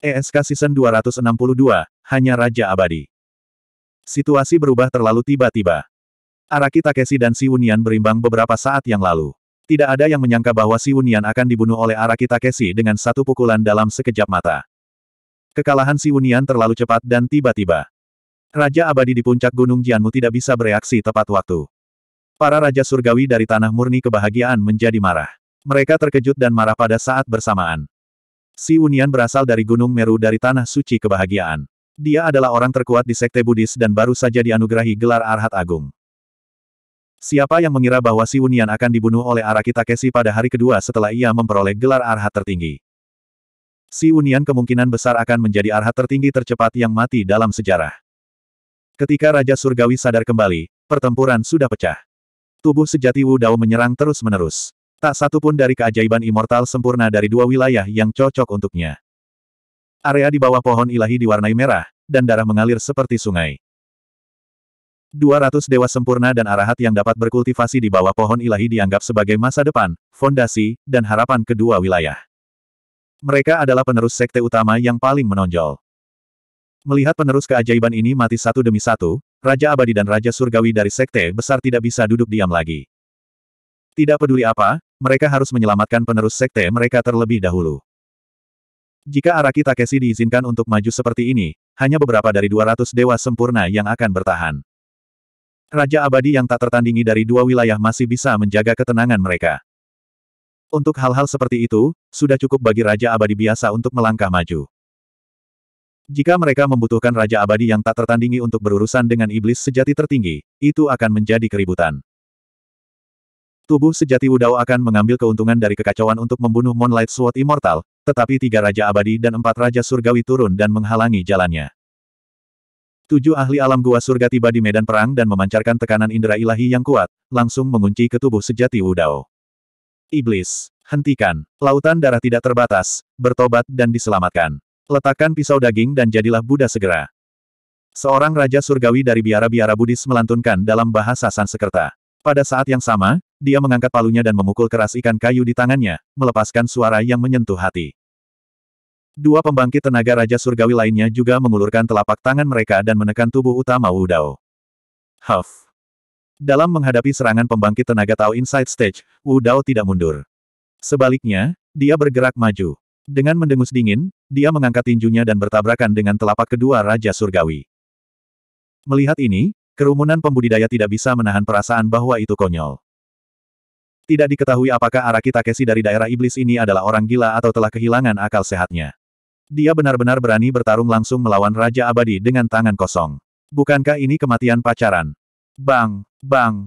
ESK Season 262, hanya Raja Abadi. Situasi berubah terlalu tiba-tiba. Araki Takeshi dan Si Unian berimbang beberapa saat yang lalu. Tidak ada yang menyangka bahwa Si Unian akan dibunuh oleh Araki Takeshi dengan satu pukulan dalam sekejap mata. Kekalahan Si Unian terlalu cepat dan tiba-tiba. Raja Abadi di puncak Gunung Jianmu tidak bisa bereaksi tepat waktu. Para Raja Surgawi dari Tanah Murni Kebahagiaan menjadi marah. Mereka terkejut dan marah pada saat bersamaan. Si Unian berasal dari Gunung Meru dari Tanah Suci Kebahagiaan. Dia adalah orang terkuat di Sekte Buddhis dan baru saja dianugerahi gelar Arhat Agung. Siapa yang mengira bahwa Si Unian akan dibunuh oleh Araki Takeshi pada hari kedua setelah ia memperoleh gelar Arhat tertinggi? Si Unian kemungkinan besar akan menjadi Arhat tertinggi tercepat yang mati dalam sejarah. Ketika Raja Surgawi sadar kembali, pertempuran sudah pecah. Tubuh sejati Wu Dao menyerang terus-menerus. Tak satu pun dari keajaiban immortal sempurna dari dua wilayah yang cocok untuknya. Area di bawah pohon ilahi diwarnai merah, dan darah mengalir seperti sungai. 200 dewa sempurna dan arahat yang dapat berkultivasi di bawah pohon ilahi dianggap sebagai masa depan, fondasi, dan harapan kedua wilayah. Mereka adalah penerus sekte utama yang paling menonjol. Melihat penerus keajaiban ini mati satu demi satu, Raja Abadi dan Raja Surgawi dari sekte besar tidak bisa duduk diam lagi. Tidak peduli apa, mereka harus menyelamatkan penerus sekte mereka terlebih dahulu. Jika Araki Takeshi diizinkan untuk maju seperti ini, hanya beberapa dari 200 dewa sempurna yang akan bertahan. Raja abadi yang tak tertandingi dari dua wilayah masih bisa menjaga ketenangan mereka. Untuk hal-hal seperti itu, sudah cukup bagi Raja Abadi biasa untuk melangkah maju. Jika mereka membutuhkan Raja Abadi yang tak tertandingi untuk berurusan dengan iblis sejati tertinggi, itu akan menjadi keributan. Tubuh sejati Wudao akan mengambil keuntungan dari kekacauan untuk membunuh Moonlight Sword Immortal, tetapi tiga Raja Abadi dan empat Raja Surgawi turun dan menghalangi jalannya. Tujuh ahli alam gua surga tiba di medan perang dan memancarkan tekanan indera ilahi yang kuat, langsung mengunci ke tubuh sejati Wudao. Iblis, hentikan. Lautan darah tidak terbatas, bertobat dan diselamatkan. Letakkan pisau daging dan jadilah Buddha segera. Seorang Raja Surgawi dari biara-biara Buddhis melantunkan dalam bahasa Sanskerta. Pada saat yang sama, dia mengangkat palunya dan memukul keras ikan kayu di tangannya, melepaskan suara yang menyentuh hati. Dua pembangkit tenaga Raja Surgawi lainnya juga mengulurkan telapak tangan mereka dan menekan tubuh utama Wu Dao. Huff. Dalam menghadapi serangan pembangkit tenaga Tao Inside Stage, Wu Dao tidak mundur. Sebaliknya, dia bergerak maju. Dengan mendengus dingin, dia mengangkat tinjunya dan bertabrakan dengan telapak kedua Raja Surgawi. Melihat ini, kerumunan pembudidaya tidak bisa menahan perasaan bahwa itu konyol. Tidak diketahui apakah Araki Takeshi dari daerah iblis ini adalah orang gila atau telah kehilangan akal sehatnya. Dia benar-benar berani bertarung langsung melawan Raja Abadi dengan tangan kosong. Bukankah ini kematian pacaran? Bang! Bang!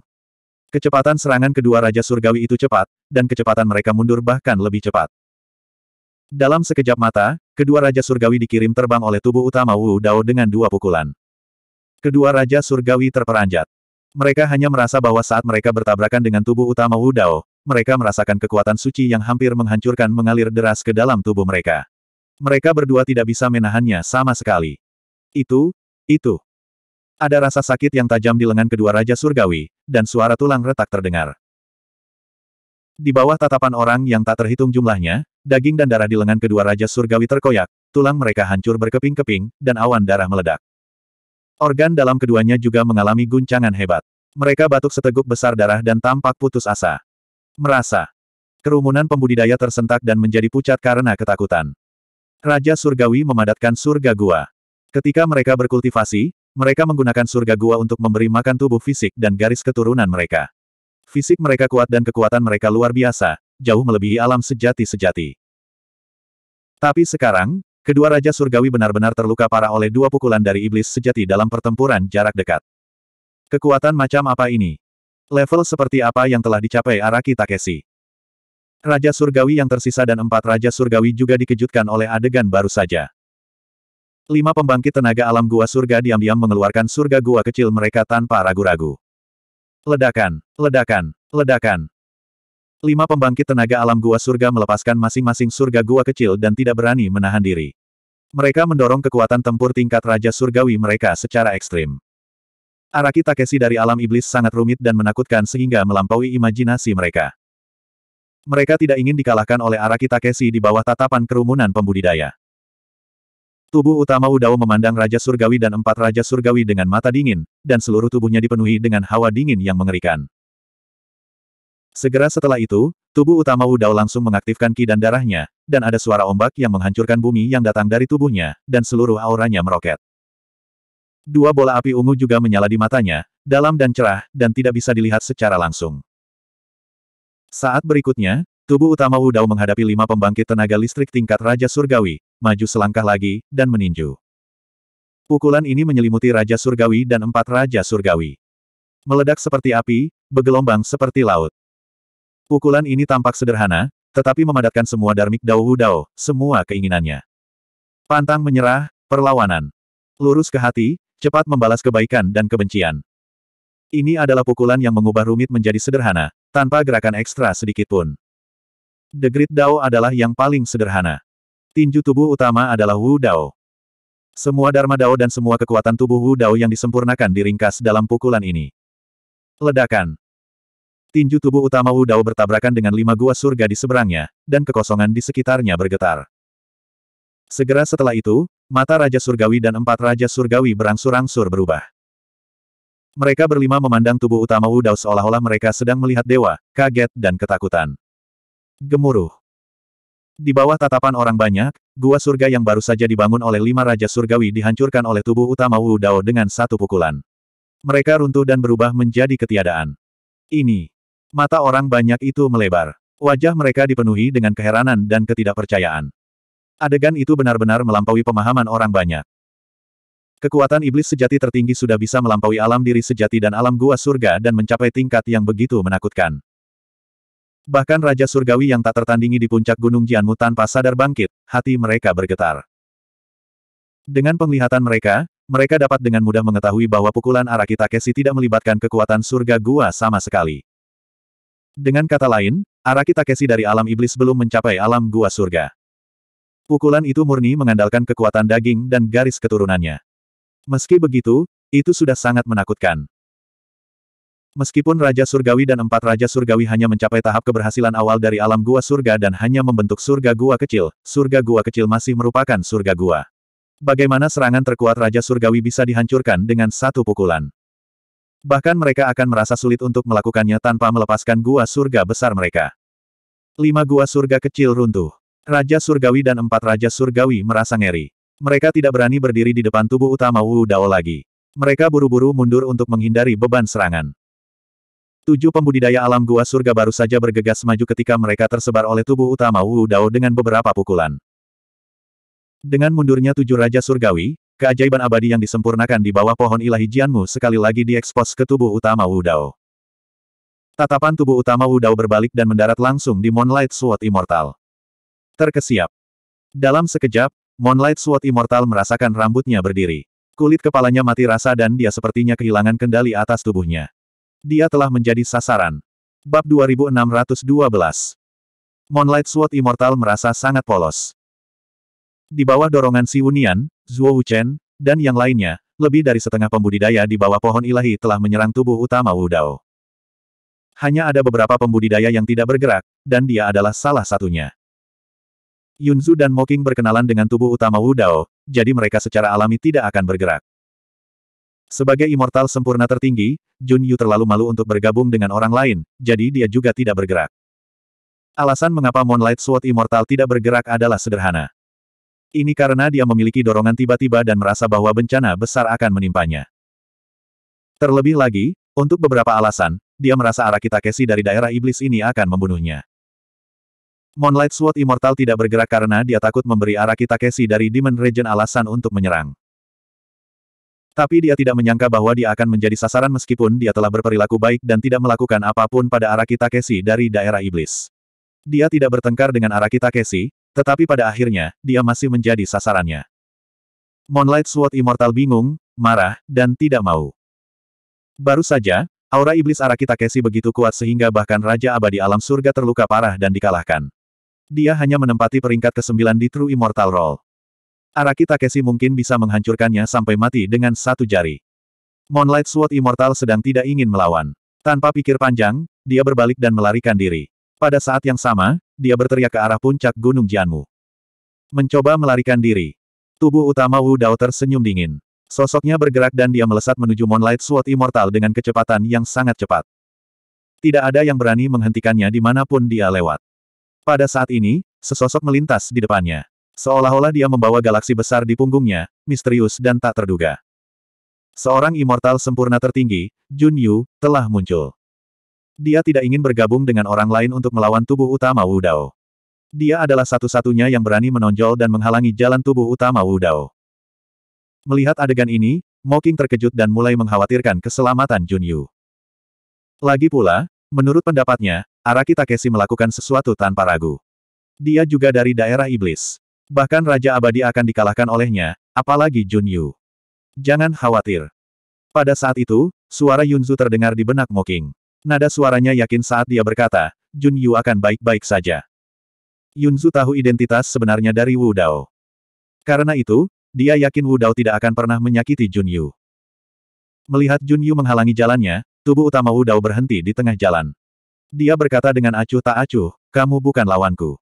Kecepatan serangan kedua Raja Surgawi itu cepat, dan kecepatan mereka mundur bahkan lebih cepat. Dalam sekejap mata, kedua Raja Surgawi dikirim terbang oleh tubuh utama Wu Dao dengan dua pukulan. Kedua Raja Surgawi terperanjat. Mereka hanya merasa bahwa saat mereka bertabrakan dengan tubuh utama Wu Dao, mereka merasakan kekuatan suci yang hampir menghancurkan mengalir deras ke dalam tubuh mereka. Mereka berdua tidak bisa menahannya sama sekali. Itu, itu. Ada rasa sakit yang tajam di lengan kedua Raja Surgawi, dan suara tulang retak terdengar. Di bawah tatapan orang yang tak terhitung jumlahnya, daging dan darah di lengan kedua Raja Surgawi terkoyak, tulang mereka hancur berkeping-keping, dan awan darah meledak. Organ dalam keduanya juga mengalami guncangan hebat. Mereka batuk seteguk besar darah dan tampak putus asa. Merasa. Kerumunan pembudidaya tersentak dan menjadi pucat karena ketakutan. Raja Surgawi memadatkan surga gua. Ketika mereka berkultivasi, mereka menggunakan surga gua untuk memberi makan tubuh fisik dan garis keturunan mereka. Fisik mereka kuat dan kekuatan mereka luar biasa, jauh melebihi alam sejati-sejati. Tapi sekarang, Kedua Raja Surgawi benar-benar terluka parah oleh dua pukulan dari iblis sejati dalam pertempuran jarak dekat. Kekuatan macam apa ini? Level seperti apa yang telah dicapai Araki Takeshi? Raja Surgawi yang tersisa dan empat Raja Surgawi juga dikejutkan oleh adegan baru saja. Lima pembangkit tenaga alam gua surga diam-diam mengeluarkan surga gua kecil mereka tanpa ragu-ragu. Ledakan, ledakan, ledakan. Lima pembangkit tenaga alam gua surga melepaskan masing-masing surga gua kecil dan tidak berani menahan diri. Mereka mendorong kekuatan tempur tingkat Raja Surgawi mereka secara ekstrim. Araki Takeshi dari alam iblis sangat rumit dan menakutkan sehingga melampaui imajinasi mereka. Mereka tidak ingin dikalahkan oleh Araki Takeshi di bawah tatapan kerumunan pembudidaya. Tubuh utama Udao memandang Raja Surgawi dan empat Raja Surgawi dengan mata dingin, dan seluruh tubuhnya dipenuhi dengan hawa dingin yang mengerikan. Segera setelah itu, tubuh utama Wu Dao langsung mengaktifkan ki dan darahnya, dan ada suara ombak yang menghancurkan bumi yang datang dari tubuhnya, dan seluruh auranya meroket. Dua bola api ungu juga menyala di matanya, dalam dan cerah, dan tidak bisa dilihat secara langsung. Saat berikutnya, tubuh utama Wu Dao menghadapi lima pembangkit tenaga listrik tingkat Raja Surgawi, maju selangkah lagi, dan meninju. Pukulan ini menyelimuti Raja Surgawi dan empat Raja Surgawi. Meledak seperti api, bergelombang seperti laut. Pukulan ini tampak sederhana, tetapi memadatkan semua Darmik Dao Wu Dao, semua keinginannya. Pantang menyerah, perlawanan. Lurus ke hati, cepat membalas kebaikan dan kebencian. Ini adalah pukulan yang mengubah rumit menjadi sederhana, tanpa gerakan ekstra sedikitpun. The Great Dao adalah yang paling sederhana. Tinju tubuh utama adalah Wu Dao. Semua Dharma Dao dan semua kekuatan tubuh Wu Dao yang disempurnakan diringkas dalam pukulan ini. Ledakan. Tinju tubuh utama Wu Dao bertabrakan dengan lima gua surga di seberangnya, dan kekosongan di sekitarnya bergetar. Segera setelah itu, mata Raja Surgawi dan empat Raja Surgawi berangsur-angsur berubah. Mereka berlima memandang tubuh utama Wu Dao seolah-olah mereka sedang melihat dewa, kaget dan ketakutan. Gemuruh. Di bawah tatapan orang banyak, gua surga yang baru saja dibangun oleh lima raja surgawi dihancurkan oleh tubuh utama Wu Dao dengan satu pukulan. Mereka runtuh dan berubah menjadi ketiadaan. Ini Mata orang banyak itu melebar. Wajah mereka dipenuhi dengan keheranan dan ketidakpercayaan. Adegan itu benar-benar melampaui pemahaman orang banyak. Kekuatan iblis sejati tertinggi sudah bisa melampaui alam diri sejati dan alam gua surga dan mencapai tingkat yang begitu menakutkan. Bahkan Raja Surgawi yang tak tertandingi di puncak Gunung Jianmu tanpa sadar bangkit, hati mereka bergetar. Dengan penglihatan mereka, mereka dapat dengan mudah mengetahui bahwa pukulan Arakita Kesi tidak melibatkan kekuatan surga gua sama sekali. Dengan kata lain, Araki Takeshi dari alam iblis belum mencapai alam gua surga. Pukulan itu murni mengandalkan kekuatan daging dan garis keturunannya. Meski begitu, itu sudah sangat menakutkan. Meskipun Raja Surgawi dan empat Raja Surgawi hanya mencapai tahap keberhasilan awal dari alam gua surga dan hanya membentuk surga gua kecil, surga gua kecil masih merupakan surga gua. Bagaimana serangan terkuat Raja Surgawi bisa dihancurkan dengan satu pukulan? Bahkan mereka akan merasa sulit untuk melakukannya tanpa melepaskan gua surga besar mereka. Lima gua surga kecil runtuh. Raja surgawi dan empat raja surgawi merasa ngeri. Mereka tidak berani berdiri di depan tubuh utama Wu Dao lagi. Mereka buru-buru mundur untuk menghindari beban serangan. Tujuh pembudidaya alam gua surga baru saja bergegas maju ketika mereka tersebar oleh tubuh utama Wu Dao dengan beberapa pukulan. Dengan mundurnya tujuh raja surgawi, Keajaiban abadi yang disempurnakan di bawah pohon ilahi Jianmu sekali lagi diekspos ke tubuh utama Wudao. Tatapan tubuh utama Wudao berbalik dan mendarat langsung di Moonlight Sword Immortal. Terkesiap. Dalam sekejap, Moonlight Sword Immortal merasakan rambutnya berdiri. Kulit kepalanya mati rasa dan dia sepertinya kehilangan kendali atas tubuhnya. Dia telah menjadi sasaran. Bab 2612 Moonlight Sword Immortal merasa sangat polos. Di bawah dorongan Si Wunian, Zhuo Wuchen, dan yang lainnya, lebih dari setengah pembudidaya di bawah pohon ilahi telah menyerang tubuh utama Wu Dao. Hanya ada beberapa pembudidaya yang tidak bergerak, dan dia adalah salah satunya. Yunzu dan Moking berkenalan dengan tubuh utama Wu Dao, jadi mereka secara alami tidak akan bergerak. Sebagai immortal sempurna tertinggi, Jun Yu terlalu malu untuk bergabung dengan orang lain, jadi dia juga tidak bergerak. Alasan mengapa Moonlight Sword Immortal tidak bergerak adalah sederhana. Ini karena dia memiliki dorongan tiba-tiba dan merasa bahwa bencana besar akan menimpanya. Terlebih lagi, untuk beberapa alasan, dia merasa kita Takeshi dari daerah iblis ini akan membunuhnya. Moonlight Sword Immortal tidak bergerak karena dia takut memberi kita Takeshi dari Demon Region alasan untuk menyerang. Tapi dia tidak menyangka bahwa dia akan menjadi sasaran meskipun dia telah berperilaku baik dan tidak melakukan apapun pada kita Takeshi dari daerah iblis. Dia tidak bertengkar dengan kita Takeshi, tetapi pada akhirnya, dia masih menjadi sasarannya. Moonlight Sword Immortal bingung, marah, dan tidak mau. Baru saja, aura iblis Araki Takeshi begitu kuat sehingga bahkan Raja Abadi Alam Surga terluka parah dan dikalahkan. Dia hanya menempati peringkat ke-9 di True Immortal Roll. Araki Takeshi mungkin bisa menghancurkannya sampai mati dengan satu jari. Moonlight Sword Immortal sedang tidak ingin melawan. Tanpa pikir panjang, dia berbalik dan melarikan diri. Pada saat yang sama, dia berteriak ke arah puncak Gunung Jianmu. Mencoba melarikan diri. Tubuh utama Wu Dao tersenyum dingin. Sosoknya bergerak dan dia melesat menuju Moonlight Sword Immortal dengan kecepatan yang sangat cepat. Tidak ada yang berani menghentikannya dimanapun dia lewat. Pada saat ini, sesosok melintas di depannya. Seolah-olah dia membawa galaksi besar di punggungnya, misterius dan tak terduga. Seorang immortal sempurna tertinggi, Jun Yu, telah muncul. Dia tidak ingin bergabung dengan orang lain untuk melawan tubuh utama Wu Dao. Dia adalah satu-satunya yang berani menonjol dan menghalangi jalan tubuh utama Wu Dao. Melihat adegan ini, Moking terkejut dan mulai mengkhawatirkan keselamatan Jun Yu. Lagi pula, menurut pendapatnya, Araki Takeshi melakukan sesuatu tanpa ragu. Dia juga dari daerah iblis. Bahkan Raja Abadi akan dikalahkan olehnya, apalagi Jun Yu. Jangan khawatir. Pada saat itu, suara Yunzu terdengar di benak Moking. Nada suaranya yakin saat dia berkata, Jun Yu akan baik-baik saja. Yun Yunzu tahu identitas sebenarnya dari Wu Dao. Karena itu, dia yakin Wu Dao tidak akan pernah menyakiti Jun Yu. Melihat Jun Yu menghalangi jalannya, tubuh utama Wu Dao berhenti di tengah jalan. Dia berkata dengan acuh tak acuh, kamu bukan lawanku.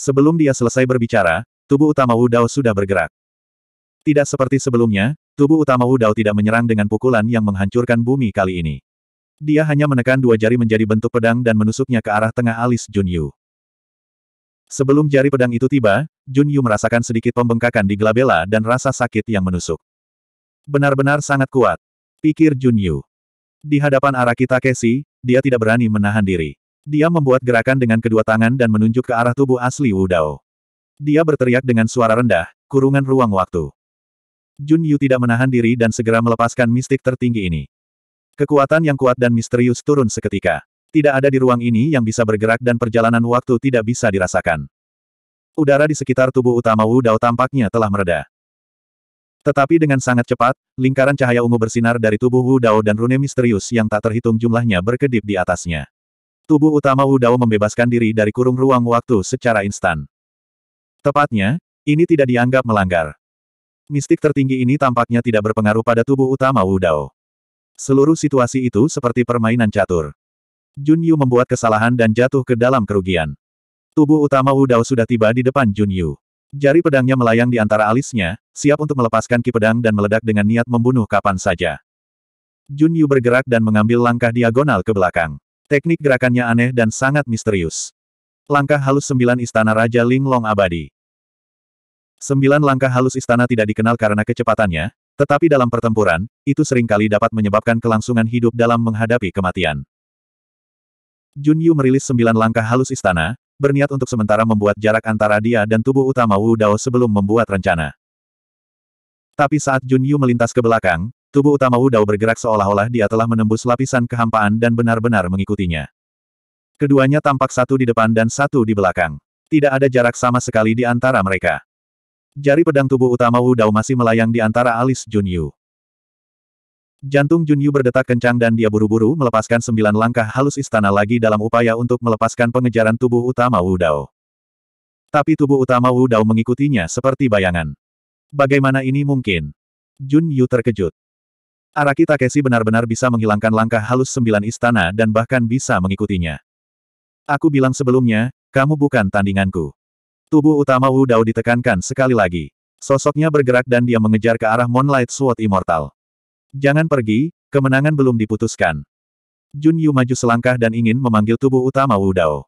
Sebelum dia selesai berbicara, tubuh utama Wu Dao sudah bergerak. Tidak seperti sebelumnya, tubuh utama Wu Dao tidak menyerang dengan pukulan yang menghancurkan bumi kali ini. Dia hanya menekan dua jari menjadi bentuk pedang dan menusuknya ke arah tengah alis Junyu. Sebelum jari pedang itu tiba, Junyu merasakan sedikit pembengkakan di glabella dan rasa sakit yang menusuk. Benar-benar sangat kuat. Pikir Junyu. Di hadapan kita Kesi, dia tidak berani menahan diri. Dia membuat gerakan dengan kedua tangan dan menunjuk ke arah tubuh asli Wu Dao. Dia berteriak dengan suara rendah, kurungan ruang waktu. Junyu tidak menahan diri dan segera melepaskan mistik tertinggi ini. Kekuatan yang kuat dan misterius turun seketika. Tidak ada di ruang ini yang bisa bergerak dan perjalanan waktu tidak bisa dirasakan. Udara di sekitar tubuh utama Wu Dao tampaknya telah mereda. Tetapi dengan sangat cepat, lingkaran cahaya ungu bersinar dari tubuh Wu Dao dan rune misterius yang tak terhitung jumlahnya berkedip di atasnya. Tubuh utama Wu Dao membebaskan diri dari kurung ruang waktu secara instan. Tepatnya, ini tidak dianggap melanggar. Mistik tertinggi ini tampaknya tidak berpengaruh pada tubuh utama Wu Dao. Seluruh situasi itu seperti permainan catur. Jun Yu membuat kesalahan dan jatuh ke dalam kerugian. Tubuh utama Wu Dao sudah tiba di depan Jun Yu. Jari pedangnya melayang di antara alisnya, siap untuk melepaskan ki pedang dan meledak dengan niat membunuh kapan saja. Jun Yu bergerak dan mengambil langkah diagonal ke belakang. Teknik gerakannya aneh dan sangat misterius. Langkah halus sembilan istana Raja Linglong abadi. Sembilan langkah halus istana tidak dikenal karena kecepatannya, tetapi dalam pertempuran, itu seringkali dapat menyebabkan kelangsungan hidup dalam menghadapi kematian. Jun Yu merilis sembilan langkah halus istana, berniat untuk sementara membuat jarak antara dia dan tubuh utama Wu Dao sebelum membuat rencana. Tapi saat Jun Yu melintas ke belakang, tubuh utama Wu Dao bergerak seolah-olah dia telah menembus lapisan kehampaan dan benar-benar mengikutinya. Keduanya tampak satu di depan dan satu di belakang. Tidak ada jarak sama sekali di antara mereka. Jari pedang tubuh utama Wu Dao masih melayang di antara alis Jun Yu. Jantung Jun Yu berdetak kencang dan dia buru-buru melepaskan sembilan langkah halus istana lagi dalam upaya untuk melepaskan pengejaran tubuh utama Wu Dao. Tapi tubuh utama Wu Dao mengikutinya seperti bayangan. Bagaimana ini mungkin? Jun Yu terkejut. Araki Takeshi benar-benar bisa menghilangkan langkah halus sembilan istana dan bahkan bisa mengikutinya. Aku bilang sebelumnya, kamu bukan tandinganku. Tubuh utama Wu Dao ditekankan sekali lagi. Sosoknya bergerak dan dia mengejar ke arah Moonlight Sword Immortal. Jangan pergi, kemenangan belum diputuskan. Jun Yu maju selangkah dan ingin memanggil tubuh utama Wu Dao.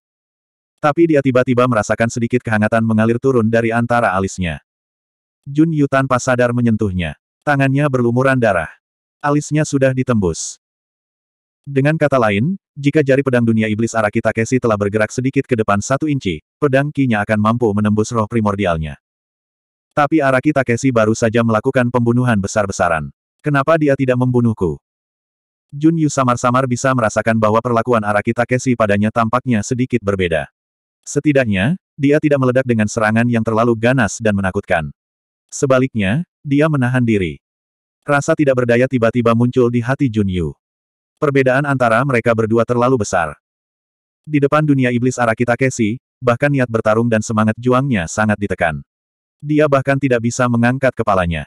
Tapi dia tiba-tiba merasakan sedikit kehangatan mengalir turun dari antara alisnya. Jun Yu tanpa sadar menyentuhnya. Tangannya berlumuran darah. Alisnya sudah ditembus. Dengan kata lain, jika jari pedang dunia iblis Araki Takeshi telah bergerak sedikit ke depan satu inci, pedang kinya akan mampu menembus roh primordialnya. Tapi Araki Takeshi baru saja melakukan pembunuhan besar-besaran. Kenapa dia tidak membunuhku? Jun Yu samar-samar bisa merasakan bahwa perlakuan Araki Takeshi padanya tampaknya sedikit berbeda. Setidaknya, dia tidak meledak dengan serangan yang terlalu ganas dan menakutkan. Sebaliknya, dia menahan diri. Rasa tidak berdaya tiba-tiba muncul di hati Jun Yu. Perbedaan antara mereka berdua terlalu besar. Di depan dunia iblis Araki Takeshi, bahkan niat bertarung dan semangat juangnya sangat ditekan. Dia bahkan tidak bisa mengangkat kepalanya.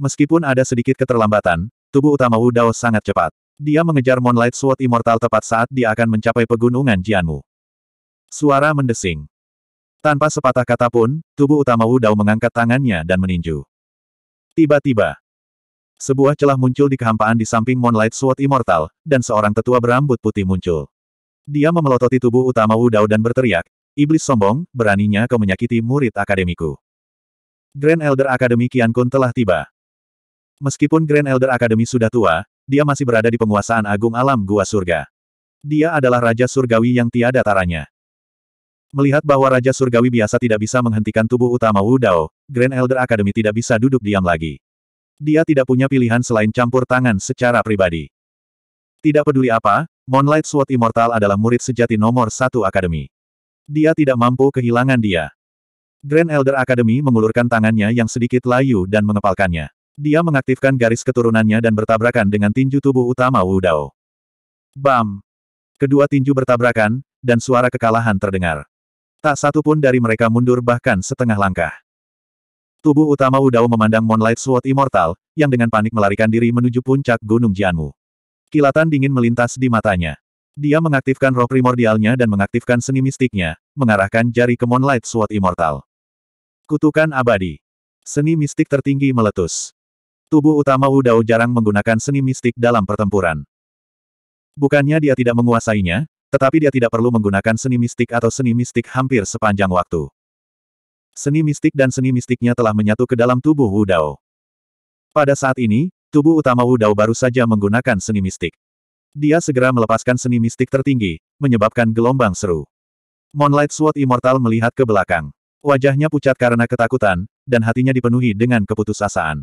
Meskipun ada sedikit keterlambatan, tubuh utama Wu Dao sangat cepat. Dia mengejar Moonlight Sword Immortal tepat saat dia akan mencapai pegunungan Jianmu. Suara mendesing. Tanpa sepatah kata pun, tubuh utama Wu Dao mengangkat tangannya dan meninju. Tiba-tiba, sebuah celah muncul di kehampaan di samping Moonlight Sword Immortal, dan seorang tetua berambut putih muncul. Dia memelototi tubuh utama Wu Dao dan berteriak, Iblis sombong, beraninya kau menyakiti murid akademiku. Grand Elder Academy Kian Kun telah tiba. Meskipun Grand Elder Academy sudah tua, dia masih berada di penguasaan agung alam gua surga. Dia adalah Raja Surgawi yang tiada taranya. Melihat bahwa Raja Surgawi biasa tidak bisa menghentikan tubuh utama Wu Dao, Grand Elder Academy tidak bisa duduk diam lagi. Dia tidak punya pilihan selain campur tangan secara pribadi. Tidak peduli apa, Moonlight Sword Immortal adalah murid sejati nomor satu akademi. Dia tidak mampu kehilangan dia. Grand Elder Academy mengulurkan tangannya yang sedikit layu dan mengepalkannya. Dia mengaktifkan garis keturunannya dan bertabrakan dengan tinju tubuh utama Wu Dao. Bam! Kedua tinju bertabrakan, dan suara kekalahan terdengar. Tak satu pun dari mereka mundur bahkan setengah langkah. Tubuh utama Dao memandang Moonlight Sword Immortal, yang dengan panik melarikan diri menuju puncak Gunung Jianmu. Kilatan dingin melintas di matanya. Dia mengaktifkan roh primordialnya dan mengaktifkan seni mistiknya, mengarahkan jari ke Moonlight Sword Immortal. Kutukan abadi. Seni mistik tertinggi meletus. Tubuh utama Dao jarang menggunakan seni mistik dalam pertempuran. Bukannya dia tidak menguasainya, tetapi dia tidak perlu menggunakan seni mistik atau seni mistik hampir sepanjang waktu. Seni mistik dan seni mistiknya telah menyatu ke dalam tubuh Wu Dao. Pada saat ini, tubuh utama Wu Dao baru saja menggunakan seni mistik. Dia segera melepaskan seni mistik tertinggi, menyebabkan gelombang seru. Moonlight Sword Immortal melihat ke belakang. Wajahnya pucat karena ketakutan, dan hatinya dipenuhi dengan keputusasaan.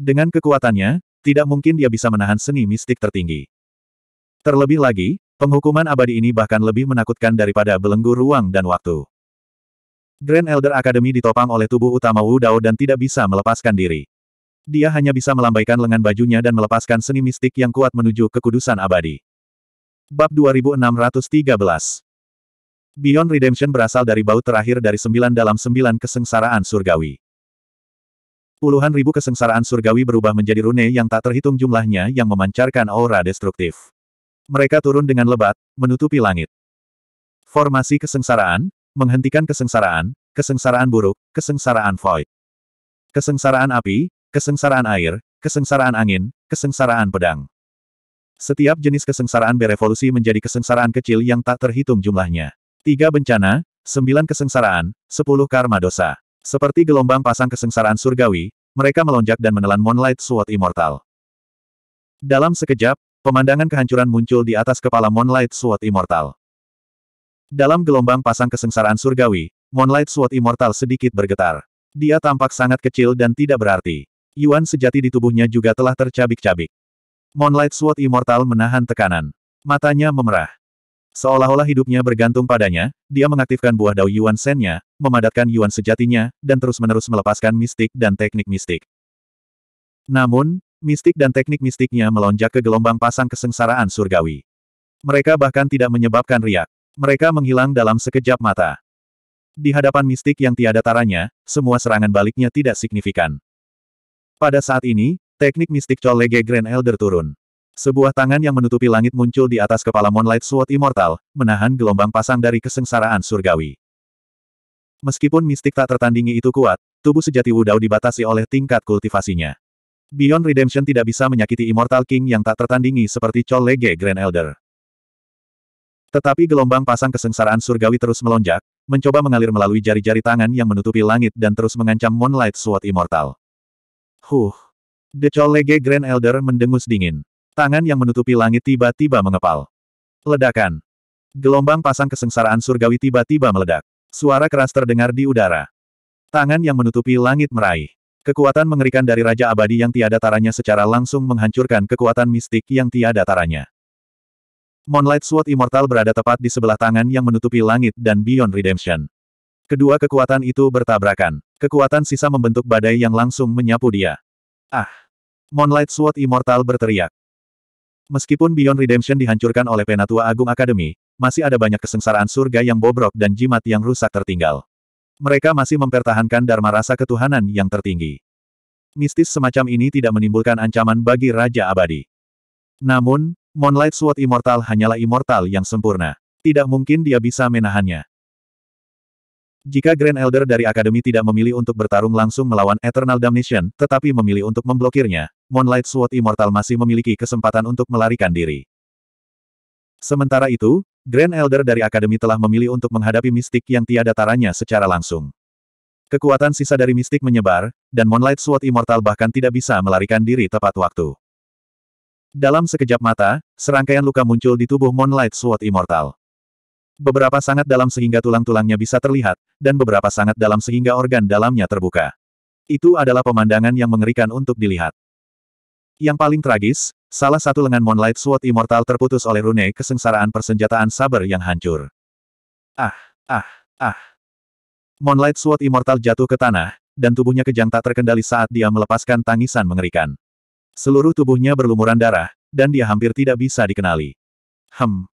Dengan kekuatannya, tidak mungkin dia bisa menahan seni mistik tertinggi. Terlebih lagi, penghukuman abadi ini bahkan lebih menakutkan daripada belenggu ruang dan waktu. Grand Elder Academy ditopang oleh tubuh utama Wu Dao dan tidak bisa melepaskan diri. Dia hanya bisa melambaikan lengan bajunya dan melepaskan seni mistik yang kuat menuju kekudusan abadi. Bab 2613 Beyond Redemption berasal dari baut terakhir dari sembilan dalam sembilan kesengsaraan surgawi. Puluhan ribu kesengsaraan surgawi berubah menjadi rune yang tak terhitung jumlahnya yang memancarkan aura destruktif. Mereka turun dengan lebat, menutupi langit. Formasi kesengsaraan, menghentikan kesengsaraan, kesengsaraan buruk, kesengsaraan void. Kesengsaraan api, kesengsaraan air, kesengsaraan angin, kesengsaraan pedang. Setiap jenis kesengsaraan berevolusi menjadi kesengsaraan kecil yang tak terhitung jumlahnya. Tiga bencana, sembilan kesengsaraan, sepuluh karma dosa. Seperti gelombang pasang kesengsaraan surgawi, mereka melonjak dan menelan Moonlight Sword Immortal. Dalam sekejap, pemandangan kehancuran muncul di atas kepala Moonlight Sword Immortal. Dalam gelombang pasang kesengsaraan surgawi, Moonlight Sword Immortal sedikit bergetar. Dia tampak sangat kecil dan tidak berarti. Yuan sejati di tubuhnya juga telah tercabik-cabik. Moonlight Sword Immortal menahan tekanan. Matanya memerah. Seolah-olah hidupnya bergantung padanya, dia mengaktifkan buah dao Yuan Sennya, memadatkan Yuan sejatinya, dan terus-menerus melepaskan mistik dan teknik mistik. Namun, mistik dan teknik mistiknya melonjak ke gelombang pasang kesengsaraan surgawi. Mereka bahkan tidak menyebabkan riak. Mereka menghilang dalam sekejap mata. Di hadapan mistik yang tiada taranya, semua serangan baliknya tidak signifikan. Pada saat ini, teknik mistik Cholege Grand Elder turun. Sebuah tangan yang menutupi langit muncul di atas kepala Moonlight Sword Immortal, menahan gelombang pasang dari kesengsaraan surgawi. Meskipun mistik tak tertandingi itu kuat, tubuh sejati Wudao dibatasi oleh tingkat kultivasinya. Beyond Redemption tidak bisa menyakiti Immortal King yang tak tertandingi seperti Cholege Grand Elder. Tetapi gelombang pasang kesengsaraan surgawi terus melonjak, mencoba mengalir melalui jari-jari tangan yang menutupi langit dan terus mengancam Moonlight Sword Immortal. Huh. The Cholege Grand Elder mendengus dingin. Tangan yang menutupi langit tiba-tiba mengepal. Ledakan. Gelombang pasang kesengsaraan surgawi tiba-tiba meledak. Suara keras terdengar di udara. Tangan yang menutupi langit meraih. Kekuatan mengerikan dari Raja Abadi yang tiada taranya secara langsung menghancurkan kekuatan mistik yang tiada taranya. Moonlight Sword Immortal berada tepat di sebelah tangan yang menutupi langit dan Beyond Redemption. Kedua kekuatan itu bertabrakan. Kekuatan sisa membentuk badai yang langsung menyapu dia. Ah! Moonlight Sword Immortal berteriak. Meskipun Beyond Redemption dihancurkan oleh Penatua Agung Akademi, masih ada banyak kesengsaraan surga yang bobrok dan jimat yang rusak tertinggal. Mereka masih mempertahankan dharma rasa ketuhanan yang tertinggi. Mistis semacam ini tidak menimbulkan ancaman bagi Raja Abadi. Namun, Moonlight Sword Immortal hanyalah immortal yang sempurna. Tidak mungkin dia bisa menahannya. Jika Grand Elder dari Akademi tidak memilih untuk bertarung langsung melawan Eternal Damnation, tetapi memilih untuk memblokirnya, Moonlight Sword Immortal masih memiliki kesempatan untuk melarikan diri. Sementara itu, Grand Elder dari Akademi telah memilih untuk menghadapi mistik yang tiada taranya secara langsung. Kekuatan sisa dari mistik menyebar, dan Moonlight Sword Immortal bahkan tidak bisa melarikan diri tepat waktu. Dalam sekejap mata, serangkaian luka muncul di tubuh Moonlight Sword Immortal. Beberapa sangat dalam sehingga tulang-tulangnya bisa terlihat, dan beberapa sangat dalam sehingga organ dalamnya terbuka. Itu adalah pemandangan yang mengerikan untuk dilihat. Yang paling tragis, salah satu lengan Moonlight Sword Immortal terputus oleh rune kesengsaraan persenjataan saber yang hancur. Ah, ah, ah. Moonlight Sword Immortal jatuh ke tanah, dan tubuhnya kejang tak terkendali saat dia melepaskan tangisan mengerikan. Seluruh tubuhnya berlumuran darah, dan dia hampir tidak bisa dikenali. Hem.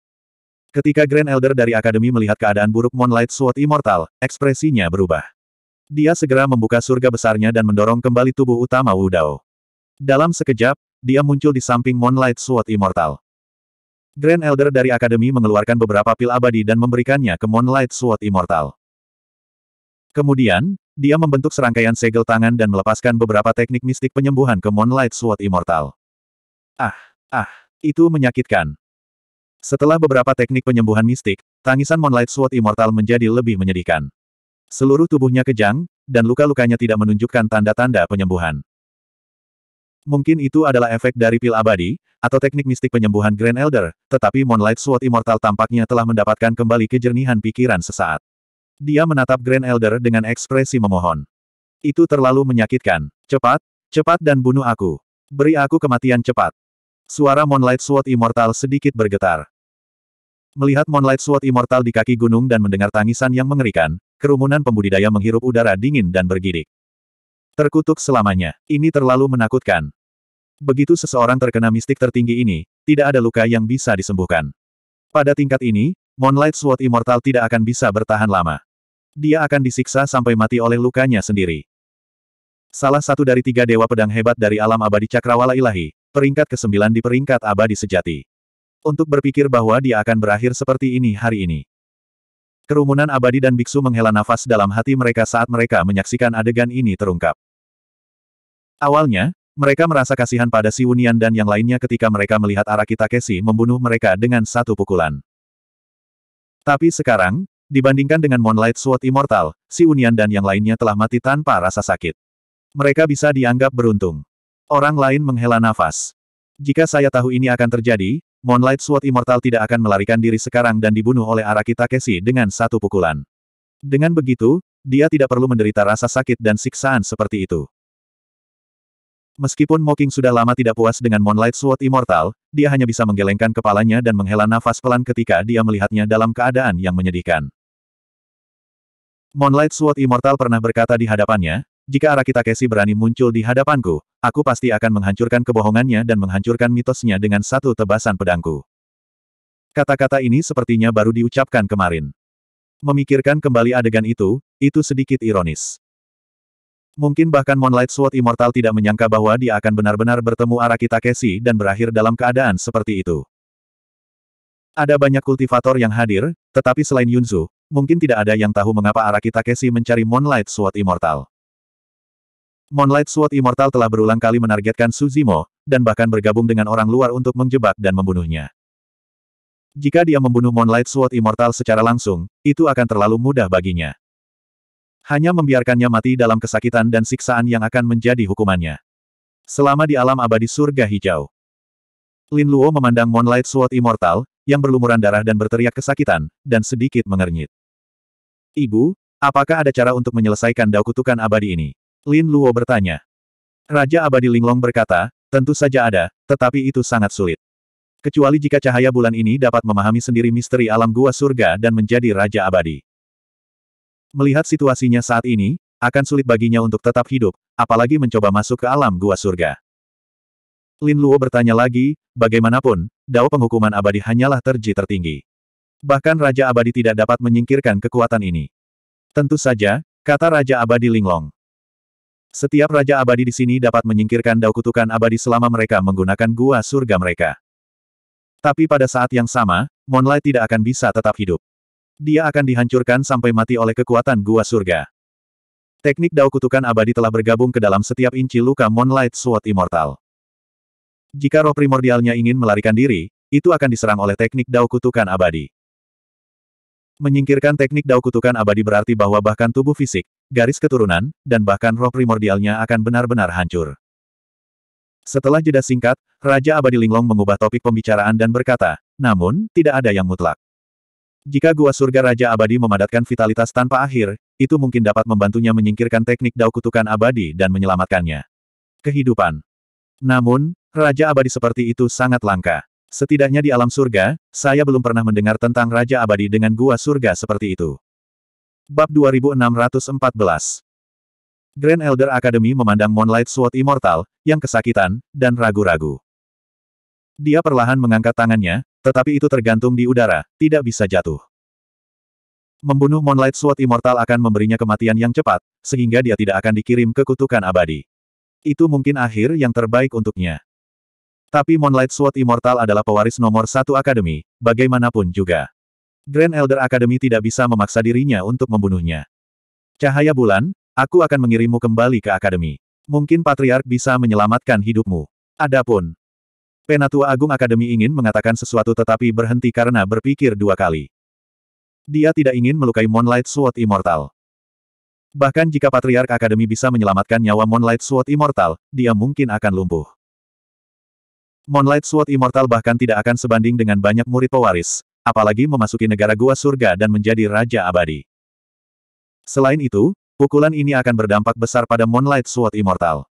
Ketika Grand Elder dari Akademi melihat keadaan buruk Moonlight Sword Immortal, ekspresinya berubah. Dia segera membuka surga besarnya dan mendorong kembali tubuh utama Wu Dao. Dalam sekejap, dia muncul di samping Moonlight Sword Immortal. Grand Elder dari Akademi mengeluarkan beberapa pil abadi dan memberikannya ke Moonlight Sword Immortal. Kemudian, dia membentuk serangkaian segel tangan dan melepaskan beberapa teknik mistik penyembuhan ke Moonlight Sword Immortal. Ah, ah, itu menyakitkan. Setelah beberapa teknik penyembuhan mistik, tangisan Moonlight Sword Immortal menjadi lebih menyedihkan. Seluruh tubuhnya kejang, dan luka-lukanya tidak menunjukkan tanda-tanda penyembuhan. Mungkin itu adalah efek dari pil abadi, atau teknik mistik penyembuhan Grand Elder, tetapi Moonlight Sword Immortal tampaknya telah mendapatkan kembali kejernihan pikiran sesaat. Dia menatap Grand Elder dengan ekspresi memohon. Itu terlalu menyakitkan. Cepat, cepat dan bunuh aku. Beri aku kematian cepat. Suara Moonlight Sword Immortal sedikit bergetar. Melihat Moonlight Sword Immortal di kaki gunung dan mendengar tangisan yang mengerikan, kerumunan pembudidaya menghirup udara dingin dan bergidik. Terkutuk selamanya, ini terlalu menakutkan. Begitu seseorang terkena mistik tertinggi ini, tidak ada luka yang bisa disembuhkan. Pada tingkat ini, Moonlight Sword Immortal tidak akan bisa bertahan lama dia akan disiksa sampai mati oleh lukanya sendiri. Salah satu dari tiga dewa pedang hebat dari alam abadi Cakrawala Ilahi, peringkat ke-9 di peringkat abadi sejati. Untuk berpikir bahwa dia akan berakhir seperti ini hari ini. Kerumunan abadi dan biksu menghela nafas dalam hati mereka saat mereka menyaksikan adegan ini terungkap. Awalnya, mereka merasa kasihan pada si Wunian dan yang lainnya ketika mereka melihat Araki Takeshi membunuh mereka dengan satu pukulan. Tapi sekarang, Dibandingkan dengan Moonlight Sword Immortal, si Unian dan yang lainnya telah mati tanpa rasa sakit. Mereka bisa dianggap beruntung. Orang lain menghela nafas. Jika saya tahu ini akan terjadi, Moonlight Sword Immortal tidak akan melarikan diri sekarang dan dibunuh oleh Araki Takeshi dengan satu pukulan. Dengan begitu, dia tidak perlu menderita rasa sakit dan siksaan seperti itu. Meskipun Moking sudah lama tidak puas dengan Moonlight Sword Immortal, dia hanya bisa menggelengkan kepalanya dan menghela nafas pelan ketika dia melihatnya dalam keadaan yang menyedihkan. Moonlight Sword Immortal pernah berkata di hadapannya, jika Arakita Kesi berani muncul di hadapanku, aku pasti akan menghancurkan kebohongannya dan menghancurkan mitosnya dengan satu tebasan pedangku. Kata-kata ini sepertinya baru diucapkan kemarin. Memikirkan kembali adegan itu, itu sedikit ironis. Mungkin bahkan Moonlight Sword Immortal tidak menyangka bahwa dia akan benar-benar bertemu Araki Takeshi dan berakhir dalam keadaan seperti itu. Ada banyak kultivator yang hadir, tetapi selain Yunzu, mungkin tidak ada yang tahu mengapa Araki Takeshi mencari Moonlight Sword Immortal. Moonlight Sword Immortal telah berulang kali menargetkan Suzimo, dan bahkan bergabung dengan orang luar untuk menjebak dan membunuhnya. Jika dia membunuh Moonlight Sword Immortal secara langsung, itu akan terlalu mudah baginya hanya membiarkannya mati dalam kesakitan dan siksaan yang akan menjadi hukumannya. Selama di alam abadi surga hijau. Lin Luo memandang Moonlight Sword Immortal, yang berlumuran darah dan berteriak kesakitan, dan sedikit mengernyit. Ibu, apakah ada cara untuk menyelesaikan dao kutukan abadi ini? Lin Luo bertanya. Raja abadi Linglong berkata, tentu saja ada, tetapi itu sangat sulit. Kecuali jika cahaya bulan ini dapat memahami sendiri misteri alam gua surga dan menjadi raja abadi. Melihat situasinya saat ini, akan sulit baginya untuk tetap hidup, apalagi mencoba masuk ke alam gua surga. Lin Luo bertanya lagi, bagaimanapun, dao penghukuman abadi hanyalah terji tertinggi. Bahkan Raja Abadi tidak dapat menyingkirkan kekuatan ini. Tentu saja, kata Raja Abadi Linglong. Setiap Raja Abadi di sini dapat menyingkirkan dao kutukan abadi selama mereka menggunakan gua surga mereka. Tapi pada saat yang sama, Monlai tidak akan bisa tetap hidup. Dia akan dihancurkan sampai mati oleh kekuatan gua surga. Teknik dao kutukan abadi telah bergabung ke dalam setiap inci luka Moonlight Sword Immortal. Jika roh primordialnya ingin melarikan diri, itu akan diserang oleh teknik dao kutukan abadi. Menyingkirkan teknik dao kutukan abadi berarti bahwa bahkan tubuh fisik, garis keturunan, dan bahkan roh primordialnya akan benar-benar hancur. Setelah jeda singkat, Raja Abadi Linglong mengubah topik pembicaraan dan berkata, namun, tidak ada yang mutlak. Jika gua surga Raja Abadi memadatkan vitalitas tanpa akhir, itu mungkin dapat membantunya menyingkirkan teknik dao kutukan abadi dan menyelamatkannya. Kehidupan. Namun, Raja Abadi seperti itu sangat langka. Setidaknya di alam surga, saya belum pernah mendengar tentang Raja Abadi dengan gua surga seperti itu. Bab 2614 Grand Elder Academy memandang Moonlight Sword Immortal, yang kesakitan, dan ragu-ragu. Dia perlahan mengangkat tangannya, tetapi itu tergantung di udara, tidak bisa jatuh. Membunuh Moonlight Sword Immortal akan memberinya kematian yang cepat, sehingga dia tidak akan dikirim ke kutukan abadi. Itu mungkin akhir yang terbaik untuknya. Tapi Moonlight Sword Immortal adalah pewaris nomor satu akademi, bagaimanapun juga. Grand Elder Academy tidak bisa memaksa dirinya untuk membunuhnya. Cahaya bulan, aku akan mengirimmu kembali ke akademi. Mungkin Patriark bisa menyelamatkan hidupmu. Adapun, Penatua Agung Akademi ingin mengatakan sesuatu tetapi berhenti karena berpikir dua kali. Dia tidak ingin melukai Moonlight Sword Immortal. Bahkan jika Patriark Akademi bisa menyelamatkan nyawa Moonlight Sword Immortal, dia mungkin akan lumpuh. Moonlight Sword Immortal bahkan tidak akan sebanding dengan banyak murid pewaris, apalagi memasuki negara gua surga dan menjadi Raja Abadi. Selain itu, pukulan ini akan berdampak besar pada Moonlight Sword Immortal.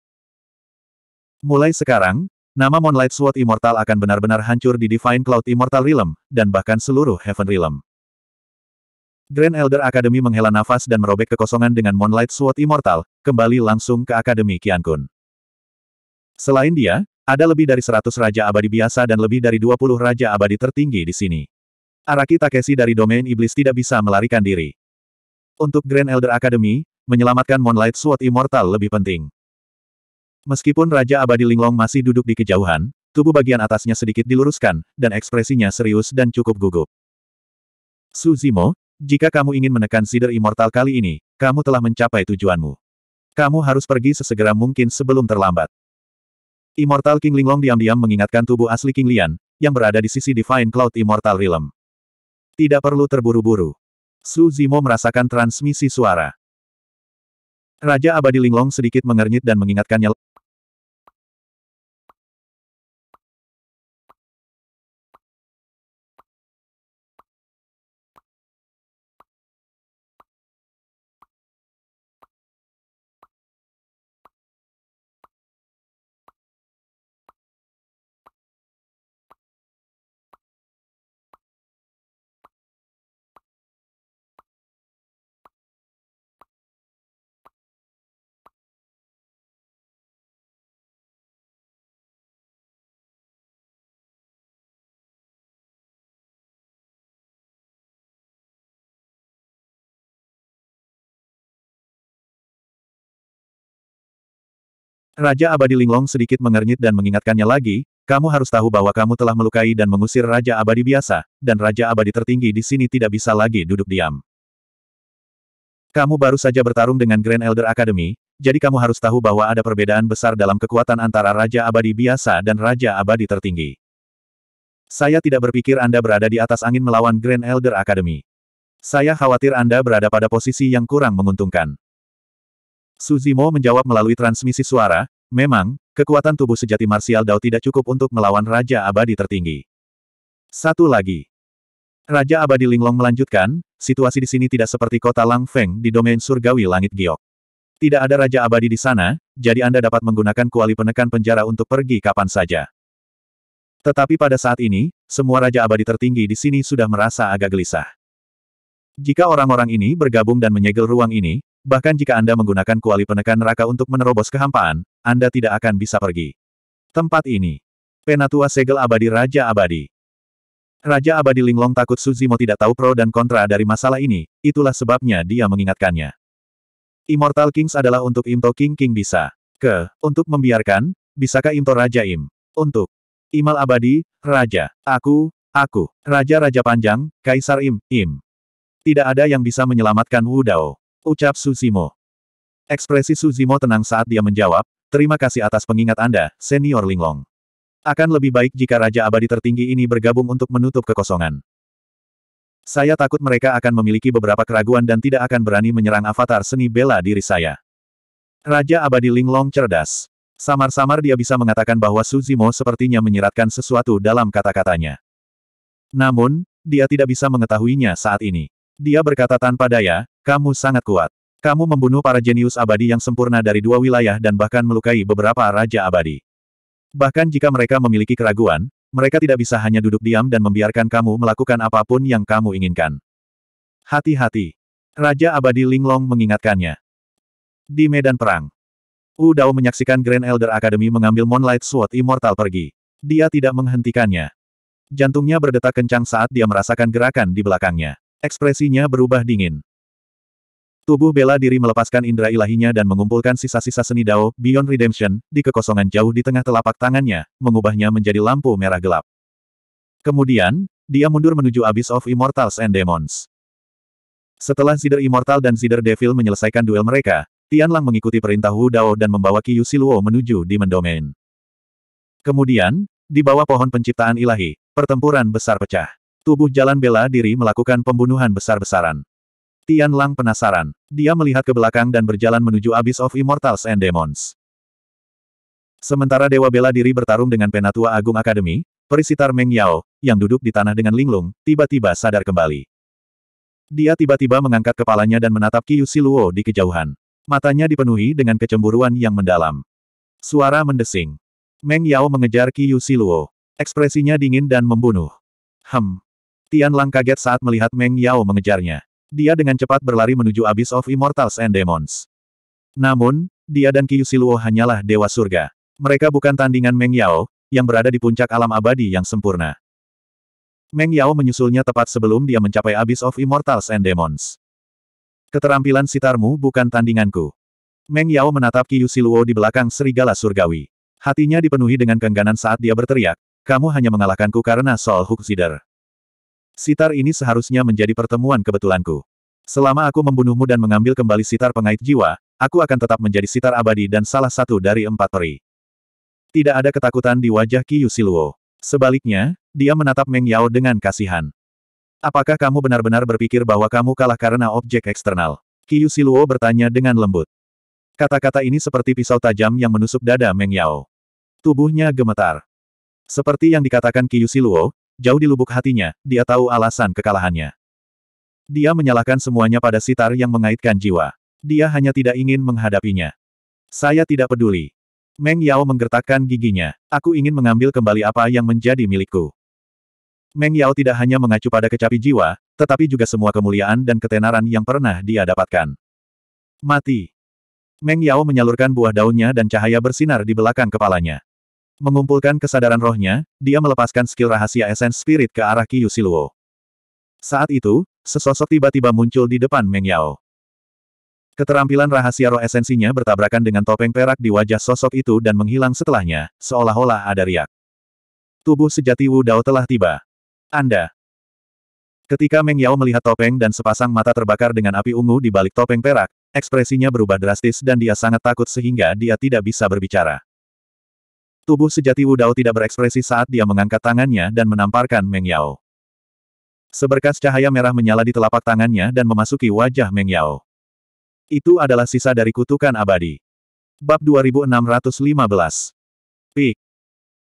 Mulai sekarang, Nama Moonlight Sword Immortal akan benar-benar hancur di Divine Cloud Immortal Realm, dan bahkan seluruh Heaven Realm. Grand Elder Academy menghela nafas dan merobek kekosongan dengan Moonlight Sword Immortal, kembali langsung ke Akademi Qiankun. Selain dia, ada lebih dari 100 Raja Abadi biasa dan lebih dari 20 Raja Abadi tertinggi di sini. Araki Takeshi dari domain iblis tidak bisa melarikan diri. Untuk Grand Elder Academy, menyelamatkan Moonlight Sword Immortal lebih penting. Meskipun Raja Abadi Linglong masih duduk di kejauhan, tubuh bagian atasnya sedikit diluruskan, dan ekspresinya serius dan cukup gugup. Su Zimo, jika kamu ingin menekan Sider Immortal kali ini, kamu telah mencapai tujuanmu. Kamu harus pergi sesegera mungkin sebelum terlambat. Immortal King Linglong diam-diam mengingatkan tubuh asli King Lian, yang berada di sisi Divine Cloud Immortal Realm. Tidak perlu terburu-buru. Su Zimo merasakan transmisi suara. Raja Abadi Linglong sedikit mengernyit dan mengingatkannya Raja Abadi Linglong sedikit mengernyit dan mengingatkannya lagi, kamu harus tahu bahwa kamu telah melukai dan mengusir Raja Abadi biasa, dan Raja Abadi tertinggi di sini tidak bisa lagi duduk diam. Kamu baru saja bertarung dengan Grand Elder Academy, jadi kamu harus tahu bahwa ada perbedaan besar dalam kekuatan antara Raja Abadi biasa dan Raja Abadi tertinggi. Saya tidak berpikir Anda berada di atas angin melawan Grand Elder Academy. Saya khawatir Anda berada pada posisi yang kurang menguntungkan. Suzimo menjawab melalui transmisi suara, Memang, kekuatan tubuh sejati Martial Dao tidak cukup untuk melawan Raja Abadi tertinggi. Satu lagi. Raja Abadi Linglong melanjutkan, situasi di sini tidak seperti kota Lang Feng di domain surgawi langit giok. Tidak ada Raja Abadi di sana, jadi Anda dapat menggunakan kuali penekan penjara untuk pergi kapan saja. Tetapi pada saat ini, semua Raja Abadi tertinggi di sini sudah merasa agak gelisah. Jika orang-orang ini bergabung dan menyegel ruang ini, Bahkan jika Anda menggunakan kuali penekan neraka untuk menerobos kehampaan, Anda tidak akan bisa pergi. Tempat ini. Penatua Segel Abadi Raja Abadi. Raja Abadi Linglong takut Suzimo tidak tahu pro dan kontra dari masalah ini, itulah sebabnya dia mengingatkannya. Immortal Kings adalah untuk Imto King King bisa. Ke, untuk membiarkan, bisakah Imto Raja Im? Untuk Imal Abadi, Raja, aku, aku, Raja Raja Panjang, Kaisar Im, Im. Tidak ada yang bisa menyelamatkan Wu Dao. Ucap Suzimo. Ekspresi Suzimo tenang saat dia menjawab, terima kasih atas pengingat Anda, Senior Linglong. Akan lebih baik jika Raja Abadi Tertinggi ini bergabung untuk menutup kekosongan. Saya takut mereka akan memiliki beberapa keraguan dan tidak akan berani menyerang avatar seni bela diri saya. Raja Abadi Linglong cerdas. Samar-samar dia bisa mengatakan bahwa Suzimo sepertinya menyiratkan sesuatu dalam kata-katanya. Namun, dia tidak bisa mengetahuinya saat ini. Dia berkata tanpa daya, kamu sangat kuat. Kamu membunuh para jenius abadi yang sempurna dari dua wilayah dan bahkan melukai beberapa raja abadi. Bahkan jika mereka memiliki keraguan, mereka tidak bisa hanya duduk diam dan membiarkan kamu melakukan apapun yang kamu inginkan. Hati-hati. Raja Abadi Linglong mengingatkannya. Di medan perang, Wu Dao menyaksikan Grand Elder Academy mengambil Moonlight Sword Immortal pergi. Dia tidak menghentikannya. Jantungnya berdetak kencang saat dia merasakan gerakan di belakangnya. Ekspresinya berubah dingin. Tubuh bela diri melepaskan indera ilahinya dan mengumpulkan sisa-sisa seni Dao, Beyond Redemption, di kekosongan jauh di tengah telapak tangannya, mengubahnya menjadi lampu merah gelap. Kemudian, dia mundur menuju Abyss of Immortals and Demons. Setelah Zider Immortal dan Zider Devil menyelesaikan duel mereka, Tian Lang mengikuti perintah Wu Dao dan membawa Qiyu Siluo menuju Demon Domain. Kemudian, di bawah pohon penciptaan ilahi, pertempuran besar pecah. Tubuh jalan bela diri melakukan pembunuhan besar-besaran. Tian Lang penasaran. Dia melihat ke belakang dan berjalan menuju Abyss of Immortals and Demons. Sementara Dewa Bela Diri bertarung dengan Penatua Agung Akademi, Perisitar Meng Yao, yang duduk di tanah dengan linglung, tiba-tiba sadar kembali. Dia tiba-tiba mengangkat kepalanya dan menatap Qiyu Siluo di kejauhan. Matanya dipenuhi dengan kecemburuan yang mendalam. Suara mendesing. Meng Yao mengejar Qiyu Siluo. Ekspresinya dingin dan membunuh. Hem. Tian Lang kaget saat melihat Meng Yao mengejarnya. Dia dengan cepat berlari menuju Abyss of Immortals and Demons. Namun, dia dan Kiyusiluo hanyalah dewa surga. Mereka bukan tandingan Meng Yao, yang berada di puncak alam abadi yang sempurna. Meng Yao menyusulnya tepat sebelum dia mencapai Abyss of Immortals and Demons. Keterampilan sitarmu bukan tandinganku. Meng Yao menatap Kiyusiluo di belakang serigala surgawi. Hatinya dipenuhi dengan kengganan saat dia berteriak, kamu hanya mengalahkanku karena Soul Hook Zider. Sitar ini seharusnya menjadi pertemuan kebetulanku. Selama aku membunuhmu dan mengambil kembali sitar pengait jiwa, aku akan tetap menjadi sitar abadi dan salah satu dari empat peri. Tidak ada ketakutan di wajah Qiyu Siluo. Sebaliknya, dia menatap Meng Yao dengan kasihan. Apakah kamu benar-benar berpikir bahwa kamu kalah karena objek eksternal? Qiyu Siluo bertanya dengan lembut. Kata-kata ini seperti pisau tajam yang menusuk dada Meng Yao. Tubuhnya gemetar. Seperti yang dikatakan Qiyu Siluo, jauh di lubuk hatinya, dia tahu alasan kekalahannya. Dia menyalahkan semuanya pada sitar yang mengaitkan jiwa. Dia hanya tidak ingin menghadapinya. Saya tidak peduli. Meng Yao menggertakkan giginya. Aku ingin mengambil kembali apa yang menjadi milikku. Meng Yao tidak hanya mengacu pada kecapi jiwa, tetapi juga semua kemuliaan dan ketenaran yang pernah dia dapatkan. Mati. Meng Yao menyalurkan buah daunnya dan cahaya bersinar di belakang kepalanya. Mengumpulkan kesadaran rohnya, dia melepaskan skill rahasia esens spirit ke arah Kiyusiluo. Saat itu, sesosok tiba-tiba muncul di depan Meng Yao. Keterampilan rahasia roh esensinya bertabrakan dengan topeng perak di wajah sosok itu dan menghilang setelahnya, seolah-olah ada riak. Tubuh sejati Wu Dao telah tiba. Anda. Ketika Meng Yao melihat topeng dan sepasang mata terbakar dengan api ungu di balik topeng perak, ekspresinya berubah drastis dan dia sangat takut sehingga dia tidak bisa berbicara. Tubuh sejati Wudao tidak berekspresi saat dia mengangkat tangannya dan menamparkan Meng Yao. Seberkas cahaya merah menyala di telapak tangannya dan memasuki wajah Meng Yao. Itu adalah sisa dari kutukan abadi. Bab 2615. Pik.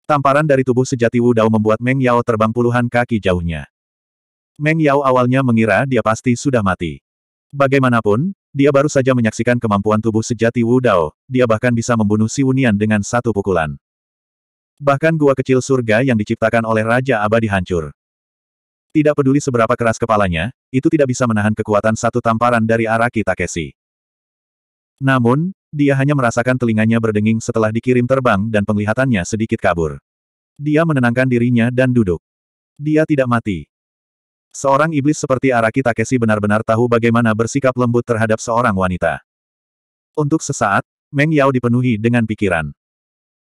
Tamparan dari tubuh sejati Wudao membuat Meng Yao terbang puluhan kaki jauhnya. Meng Yao awalnya mengira dia pasti sudah mati. Bagaimanapun, dia baru saja menyaksikan kemampuan tubuh sejati Wudao, dia bahkan bisa membunuh si Wunian dengan satu pukulan. Bahkan gua kecil surga yang diciptakan oleh Raja Abadi hancur. Tidak peduli seberapa keras kepalanya, itu tidak bisa menahan kekuatan satu tamparan dari Araki Takeshi. Namun, dia hanya merasakan telinganya berdenging setelah dikirim terbang dan penglihatannya sedikit kabur. Dia menenangkan dirinya dan duduk. Dia tidak mati. Seorang iblis seperti Araki Takeshi benar-benar tahu bagaimana bersikap lembut terhadap seorang wanita. Untuk sesaat, Meng Yao dipenuhi dengan pikiran.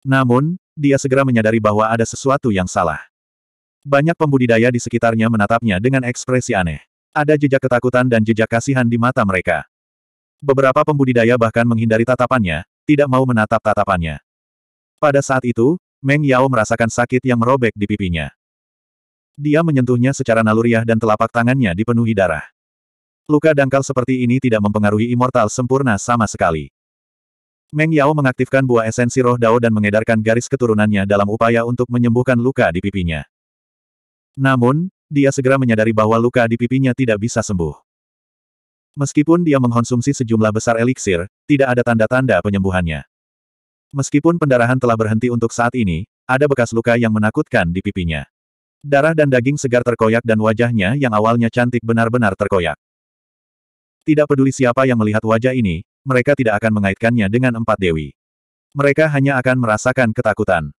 Namun, dia segera menyadari bahwa ada sesuatu yang salah. Banyak pembudidaya di sekitarnya menatapnya dengan ekspresi aneh. Ada jejak ketakutan dan jejak kasihan di mata mereka. Beberapa pembudidaya bahkan menghindari tatapannya, tidak mau menatap tatapannya. Pada saat itu, Meng Yao merasakan sakit yang merobek di pipinya. Dia menyentuhnya secara naluriah dan telapak tangannya dipenuhi darah. Luka dangkal seperti ini tidak mempengaruhi immortal sempurna sama sekali. Meng Yao mengaktifkan buah esensi roh Dao dan mengedarkan garis keturunannya dalam upaya untuk menyembuhkan luka di pipinya. Namun, dia segera menyadari bahwa luka di pipinya tidak bisa sembuh. Meskipun dia mengkonsumsi sejumlah besar eliksir, tidak ada tanda-tanda penyembuhannya. Meskipun pendarahan telah berhenti untuk saat ini, ada bekas luka yang menakutkan di pipinya. Darah dan daging segar terkoyak dan wajahnya yang awalnya cantik benar-benar terkoyak. Tidak peduli siapa yang melihat wajah ini, mereka tidak akan mengaitkannya dengan empat dewi. Mereka hanya akan merasakan ketakutan.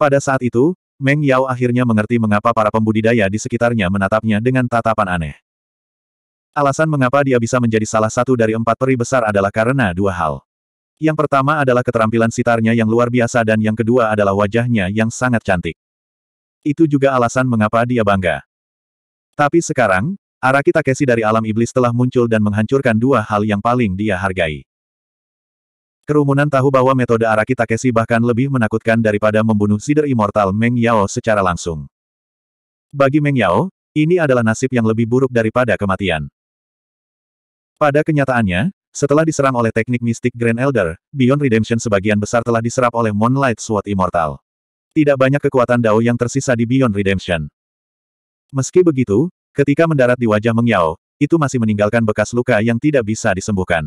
Pada saat itu, Meng Yao akhirnya mengerti mengapa para pembudidaya di sekitarnya menatapnya dengan tatapan aneh. Alasan mengapa dia bisa menjadi salah satu dari empat peri besar adalah karena dua hal. Yang pertama adalah keterampilan sitarnya yang luar biasa dan yang kedua adalah wajahnya yang sangat cantik. Itu juga alasan mengapa dia bangga. Tapi sekarang, Araki Takeshi dari alam iblis telah muncul dan menghancurkan dua hal yang paling dia hargai. Kerumunan tahu bahwa metode Araki Takeshi bahkan lebih menakutkan daripada membunuh Sider Immortal Meng Yao secara langsung. Bagi Meng Yao, ini adalah nasib yang lebih buruk daripada kematian. Pada kenyataannya, setelah diserang oleh teknik mistik Grand Elder, Beyond Redemption sebagian besar telah diserap oleh Moonlight Sword Immortal. Tidak banyak kekuatan Dao yang tersisa di Beyond Redemption. Meski begitu, Ketika mendarat di wajah Mengyao, itu masih meninggalkan bekas luka yang tidak bisa disembuhkan.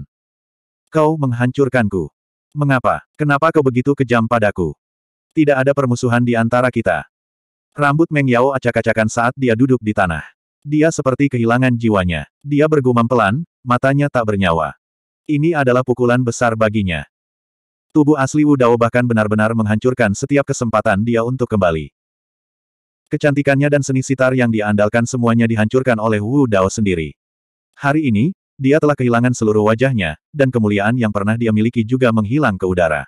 Kau menghancurkanku. Mengapa? Kenapa kau begitu kejam padaku? Tidak ada permusuhan di antara kita. Rambut Meng acak-acakan saat dia duduk di tanah. Dia seperti kehilangan jiwanya. Dia bergumam pelan, matanya tak bernyawa. Ini adalah pukulan besar baginya. Tubuh asli Wu Dao bahkan benar-benar menghancurkan setiap kesempatan dia untuk kembali. Kecantikannya dan seni sitar yang diandalkan semuanya dihancurkan oleh Wu Dao sendiri. Hari ini, dia telah kehilangan seluruh wajahnya, dan kemuliaan yang pernah dia miliki juga menghilang ke udara.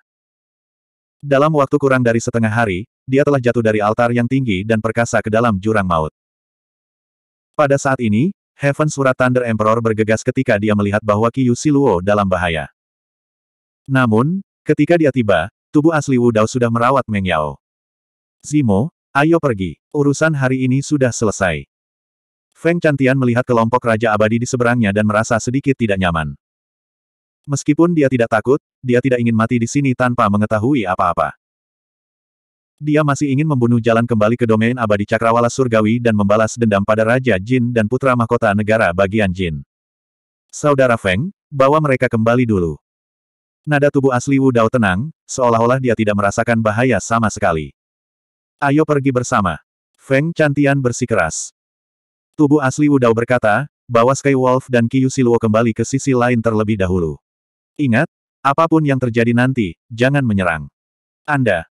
Dalam waktu kurang dari setengah hari, dia telah jatuh dari altar yang tinggi dan perkasa ke dalam jurang maut. Pada saat ini, Heaven Surat Thunder Emperor bergegas ketika dia melihat bahwa Kiyu Siluo dalam bahaya. Namun, ketika dia tiba, tubuh asli Wu Dao sudah merawat Meng Yao. Zimo, Ayo pergi. Urusan hari ini sudah selesai. Feng Cantian melihat kelompok Raja Abadi di seberangnya dan merasa sedikit tidak nyaman. Meskipun dia tidak takut, dia tidak ingin mati di sini tanpa mengetahui apa-apa. Dia masih ingin membunuh jalan kembali ke domain abadi cakrawala surgawi dan membalas dendam pada Raja Jin dan putra mahkota negara bagian Jin. Saudara Feng, bawa mereka kembali dulu. Nada tubuh asli Wu Dao tenang, seolah-olah dia tidak merasakan bahaya sama sekali. Ayo pergi bersama. Feng Cantian bersikeras. Tubuh asli Wudao berkata, bahwa Sky Wolf dan Kiyu Siluo kembali ke sisi lain terlebih dahulu. Ingat, apapun yang terjadi nanti, jangan menyerang. Anda.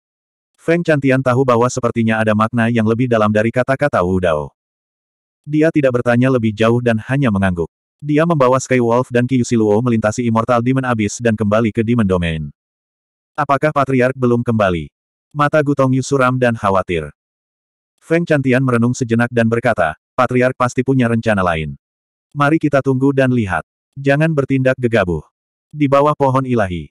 Feng Cantian tahu bahwa sepertinya ada makna yang lebih dalam dari kata-kata Wudao. Dia tidak bertanya lebih jauh dan hanya mengangguk. Dia membawa Sky Wolf dan Kiyu Siluo melintasi Immortal Demon Abyss dan kembali ke Demon Domain. Apakah Patriark belum kembali? Mata Gutong Yu suram dan khawatir. Feng Cantian merenung sejenak dan berkata, Patriark pasti punya rencana lain. Mari kita tunggu dan lihat. Jangan bertindak gegabah. Di bawah pohon ilahi.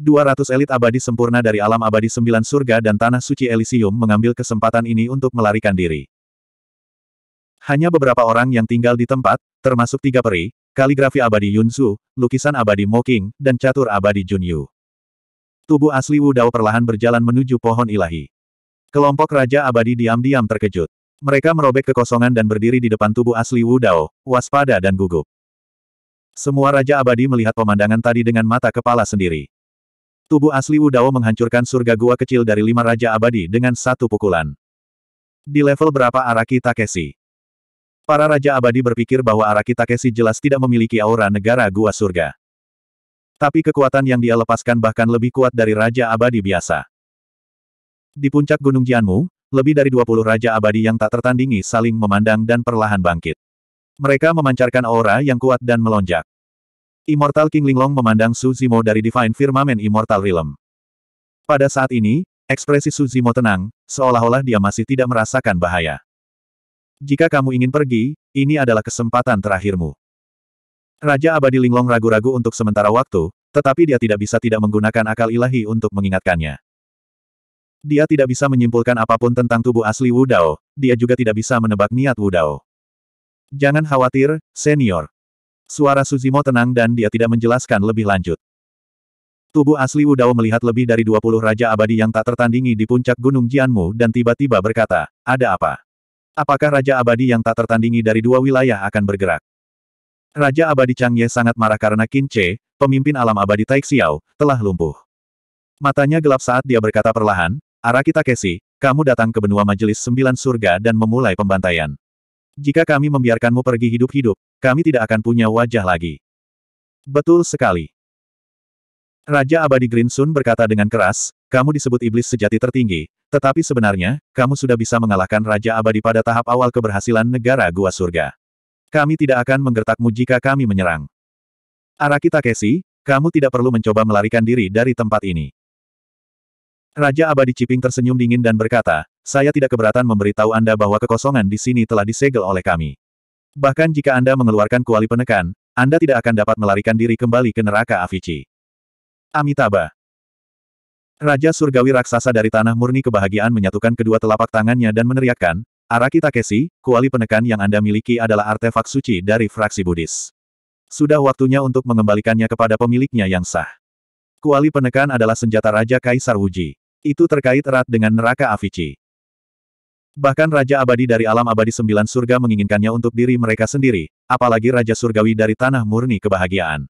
200 elit abadi sempurna dari alam abadi sembilan surga dan tanah suci Elysium mengambil kesempatan ini untuk melarikan diri. Hanya beberapa orang yang tinggal di tempat, termasuk tiga peri, kaligrafi abadi Yunzu, lukisan abadi Moking, dan catur abadi Junyu. Tubuh asli Wu Dao perlahan berjalan menuju pohon ilahi. Kelompok Raja Abadi diam-diam terkejut. Mereka merobek kekosongan dan berdiri di depan tubuh asli Wu Dao, waspada dan gugup. Semua Raja Abadi melihat pemandangan tadi dengan mata kepala sendiri. Tubuh asli Wu Dao menghancurkan surga gua kecil dari lima Raja Abadi dengan satu pukulan. Di level berapa Araki Takeshi? Para Raja Abadi berpikir bahwa Araki Takeshi jelas tidak memiliki aura negara gua surga. Tapi kekuatan yang dia lepaskan bahkan lebih kuat dari Raja Abadi biasa. Di puncak Gunung Jianmu, lebih dari 20 Raja Abadi yang tak tertandingi saling memandang dan perlahan bangkit. Mereka memancarkan aura yang kuat dan melonjak. Immortal King Linglong memandang Su Zimo dari Divine Firmament Immortal Realm. Pada saat ini, ekspresi Su Zimo tenang, seolah-olah dia masih tidak merasakan bahaya. Jika kamu ingin pergi, ini adalah kesempatan terakhirmu. Raja Abadi Linglong ragu-ragu untuk sementara waktu, tetapi dia tidak bisa tidak menggunakan akal ilahi untuk mengingatkannya. Dia tidak bisa menyimpulkan apapun tentang tubuh asli Wu Dao, dia juga tidak bisa menebak niat Wu Dao. Jangan khawatir, senior. Suara Suzimo tenang dan dia tidak menjelaskan lebih lanjut. Tubuh asli Wu Dao melihat lebih dari 20 Raja Abadi yang tak tertandingi di puncak Gunung Jianmu dan tiba-tiba berkata, ada apa? Apakah Raja Abadi yang tak tertandingi dari dua wilayah akan bergerak? Raja abadi Changye sangat marah karena Qin Che, pemimpin alam abadi Taixiao, telah lumpuh. Matanya gelap saat dia berkata perlahan, Arakita Kesi, kamu datang ke benua majelis sembilan surga dan memulai pembantaian. Jika kami membiarkanmu pergi hidup-hidup, kami tidak akan punya wajah lagi. Betul sekali. Raja Abadi Green Sun berkata dengan keras, kamu disebut iblis sejati tertinggi, tetapi sebenarnya, kamu sudah bisa mengalahkan Raja Abadi pada tahap awal keberhasilan negara gua surga. Kami tidak akan menggertakmu jika kami menyerang. Araki Takeshi, kamu tidak perlu mencoba melarikan diri dari tempat ini. Raja Abadi Ciping tersenyum dingin dan berkata, saya tidak keberatan memberitahu Anda bahwa kekosongan di sini telah disegel oleh kami. Bahkan jika Anda mengeluarkan kuali penekan, Anda tidak akan dapat melarikan diri kembali ke neraka Avicii. Amitabha. Raja Surgawi Raksasa dari Tanah Murni Kebahagiaan menyatukan kedua telapak tangannya dan meneriakkan, Araki Takeshi, kuali penekan yang Anda miliki adalah artefak suci dari fraksi Buddhis. Sudah waktunya untuk mengembalikannya kepada pemiliknya yang sah. Kuali penekan adalah senjata Raja Kaisar Wuji. Itu terkait erat dengan neraka Avici. Bahkan Raja Abadi dari alam abadi sembilan surga menginginkannya untuk diri mereka sendiri, apalagi Raja Surgawi dari tanah murni kebahagiaan.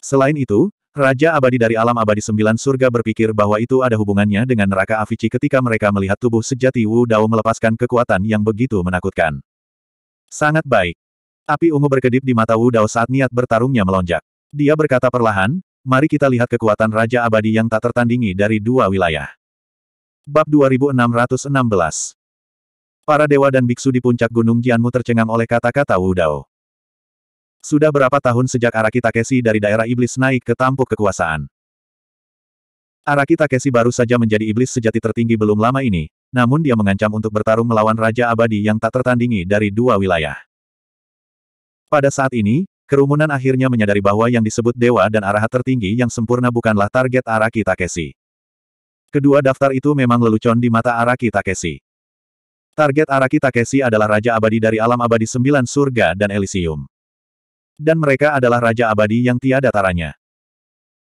Selain itu, Raja abadi dari alam abadi sembilan surga berpikir bahwa itu ada hubungannya dengan neraka Avici ketika mereka melihat tubuh sejati Wu Dao melepaskan kekuatan yang begitu menakutkan. Sangat baik. Api ungu berkedip di mata Wu Dao saat niat bertarungnya melonjak. Dia berkata perlahan, mari kita lihat kekuatan Raja Abadi yang tak tertandingi dari dua wilayah. Bab 2616 Para dewa dan biksu di puncak Gunung Jianmu tercengang oleh kata-kata Wu Dao. Sudah berapa tahun sejak Araki Takeshi dari daerah iblis naik ke tampuk kekuasaan. Araki Takeshi baru saja menjadi iblis sejati tertinggi belum lama ini, namun dia mengancam untuk bertarung melawan Raja Abadi yang tak tertandingi dari dua wilayah. Pada saat ini, kerumunan akhirnya menyadari bahwa yang disebut dewa dan arahat tertinggi yang sempurna bukanlah target Araki Takeshi. Kedua daftar itu memang lelucon di mata Araki Takeshi. Target Araki Takeshi adalah Raja Abadi dari Alam Abadi Sembilan Surga dan Elysium dan mereka adalah Raja Abadi yang tiada taranya.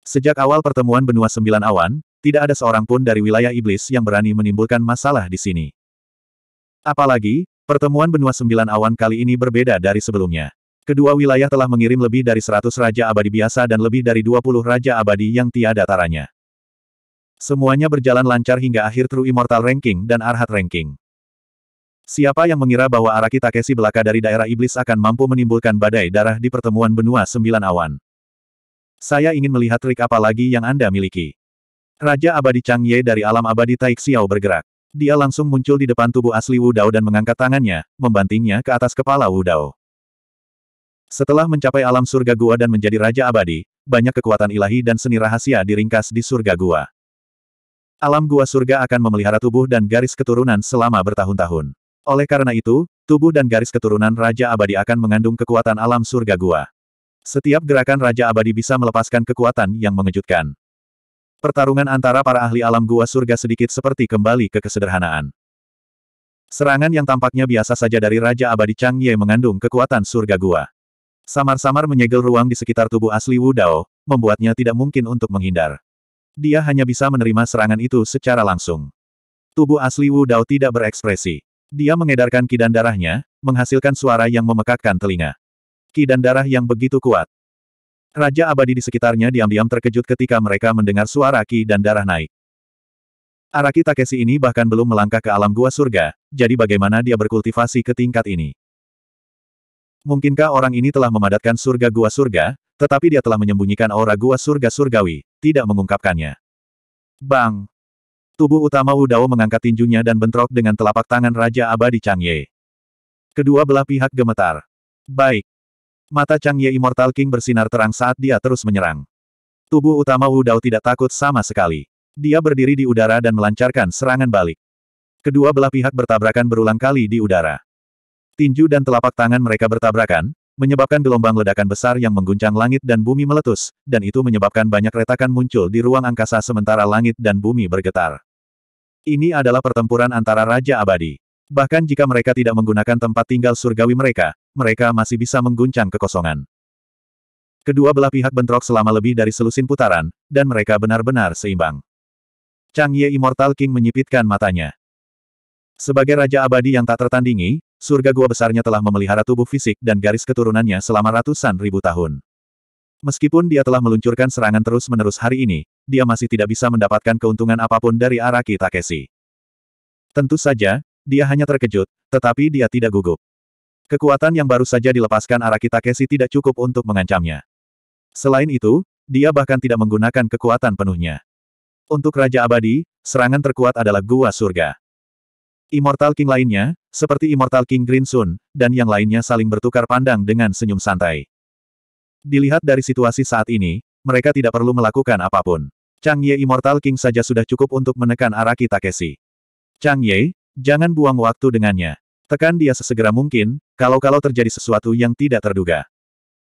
Sejak awal pertemuan benua sembilan awan, tidak ada seorang pun dari wilayah iblis yang berani menimbulkan masalah di sini. Apalagi, pertemuan benua sembilan awan kali ini berbeda dari sebelumnya. Kedua wilayah telah mengirim lebih dari seratus Raja Abadi biasa dan lebih dari dua puluh Raja Abadi yang tiada taranya. Semuanya berjalan lancar hingga akhir True Immortal Ranking dan Arhat Ranking. Siapa yang mengira bahwa Araki Takeshi belaka dari daerah iblis akan mampu menimbulkan badai darah di pertemuan benua sembilan awan? Saya ingin melihat trik apa lagi yang Anda miliki. Raja Abadi Chang Ye dari alam abadi Taik Xiao bergerak. Dia langsung muncul di depan tubuh asli Wu Dao dan mengangkat tangannya, membantingnya ke atas kepala Wu Dao. Setelah mencapai alam surga gua dan menjadi Raja Abadi, banyak kekuatan ilahi dan seni rahasia diringkas di surga gua. Alam gua surga akan memelihara tubuh dan garis keturunan selama bertahun-tahun. Oleh karena itu, tubuh dan garis keturunan Raja Abadi akan mengandung kekuatan alam surga gua. Setiap gerakan Raja Abadi bisa melepaskan kekuatan yang mengejutkan. Pertarungan antara para ahli alam gua surga sedikit seperti kembali ke kesederhanaan. Serangan yang tampaknya biasa saja dari Raja Abadi Chang Ye mengandung kekuatan surga gua. Samar-samar menyegel ruang di sekitar tubuh asli Wu Dao, membuatnya tidak mungkin untuk menghindar. Dia hanya bisa menerima serangan itu secara langsung. Tubuh asli Wu Dao tidak berekspresi. Dia mengedarkan kidan darahnya, menghasilkan suara yang memekakkan telinga. Kidan darah yang begitu kuat. Raja abadi di sekitarnya diam-diam terkejut ketika mereka mendengar suara ki dan darah naik. Araki Takeshi ini bahkan belum melangkah ke alam gua surga, jadi bagaimana dia berkultivasi ke tingkat ini? Mungkinkah orang ini telah memadatkan surga gua surga, tetapi dia telah menyembunyikan aura gua surga surgawi, tidak mengungkapkannya. Bang! Tubuh utama Wu Dao mengangkat tinjunya dan bentrok dengan telapak tangan Raja Abadi Chang Ye. Kedua belah pihak gemetar. Baik. Mata Chang Ye Immortal King bersinar terang saat dia terus menyerang. Tubuh utama Wu Dao tidak takut sama sekali. Dia berdiri di udara dan melancarkan serangan balik. Kedua belah pihak bertabrakan berulang kali di udara. Tinju dan telapak tangan mereka bertabrakan, menyebabkan gelombang ledakan besar yang mengguncang langit dan bumi meletus, dan itu menyebabkan banyak retakan muncul di ruang angkasa sementara langit dan bumi bergetar. Ini adalah pertempuran antara Raja Abadi. Bahkan jika mereka tidak menggunakan tempat tinggal surgawi mereka, mereka masih bisa mengguncang kekosongan. Kedua belah pihak bentrok selama lebih dari selusin putaran, dan mereka benar-benar seimbang. Chang Ye Immortal King menyipitkan matanya. Sebagai Raja Abadi yang tak tertandingi, surga gua besarnya telah memelihara tubuh fisik dan garis keturunannya selama ratusan ribu tahun. Meskipun dia telah meluncurkan serangan terus-menerus hari ini, dia masih tidak bisa mendapatkan keuntungan apapun dari Araki Takeshi. Tentu saja, dia hanya terkejut, tetapi dia tidak gugup. Kekuatan yang baru saja dilepaskan Araki Takeshi tidak cukup untuk mengancamnya. Selain itu, dia bahkan tidak menggunakan kekuatan penuhnya. Untuk Raja Abadi, serangan terkuat adalah Gua Surga. Immortal King lainnya, seperti Immortal King Green Sun, dan yang lainnya saling bertukar pandang dengan senyum santai. Dilihat dari situasi saat ini, mereka tidak perlu melakukan apapun. Chang Ye Immortal King saja sudah cukup untuk menekan Araki Takeshi. Chang Ye, jangan buang waktu dengannya. Tekan dia sesegera mungkin, kalau-kalau terjadi sesuatu yang tidak terduga.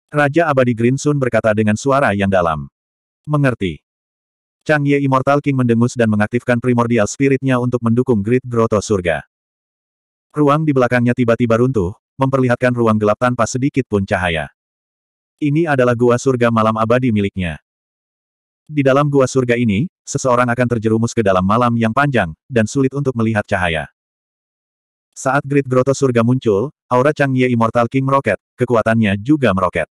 Raja Abadi Green Sun berkata dengan suara yang dalam. Mengerti. Chang Ye Immortal King mendengus dan mengaktifkan primordial spiritnya untuk mendukung Great Grotto Surga. Ruang di belakangnya tiba-tiba runtuh, memperlihatkan ruang gelap tanpa sedikit pun cahaya. Ini adalah gua surga malam abadi miliknya. Di dalam gua surga ini, seseorang akan terjerumus ke dalam malam yang panjang, dan sulit untuk melihat cahaya. Saat grid groto surga muncul, aura Chang Ye Immortal King meroket, kekuatannya juga meroket.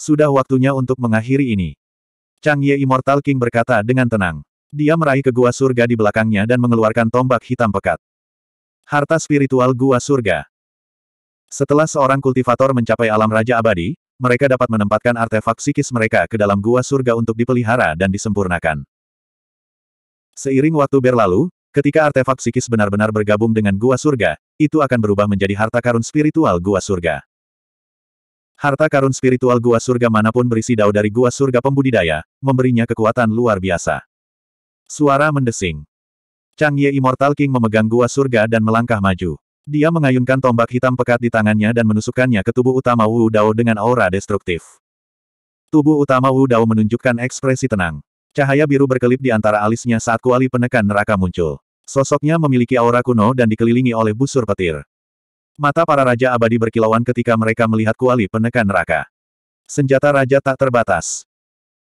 Sudah waktunya untuk mengakhiri ini. Chang Ye Immortal King berkata dengan tenang. Dia meraih ke gua surga di belakangnya dan mengeluarkan tombak hitam pekat. Harta spiritual gua surga. Setelah seorang kultivator mencapai alam raja abadi, mereka dapat menempatkan artefak psikis mereka ke dalam gua surga untuk dipelihara dan disempurnakan. Seiring waktu berlalu, ketika artefak psikis benar-benar bergabung dengan gua surga, itu akan berubah menjadi harta karun spiritual gua surga. Harta karun spiritual gua surga manapun berisi dao dari gua surga pembudidaya, memberinya kekuatan luar biasa. Suara mendesing. Chang Ye Immortal King memegang gua surga dan melangkah maju. Dia mengayunkan tombak hitam pekat di tangannya dan menusukkannya ke tubuh utama Wu Dao dengan aura destruktif. Tubuh utama Wu Dao menunjukkan ekspresi tenang. Cahaya biru berkelip di antara alisnya saat kuali penekan neraka muncul. Sosoknya memiliki aura kuno dan dikelilingi oleh busur petir. Mata para raja abadi berkilauan ketika mereka melihat kuali penekan neraka. Senjata raja tak terbatas.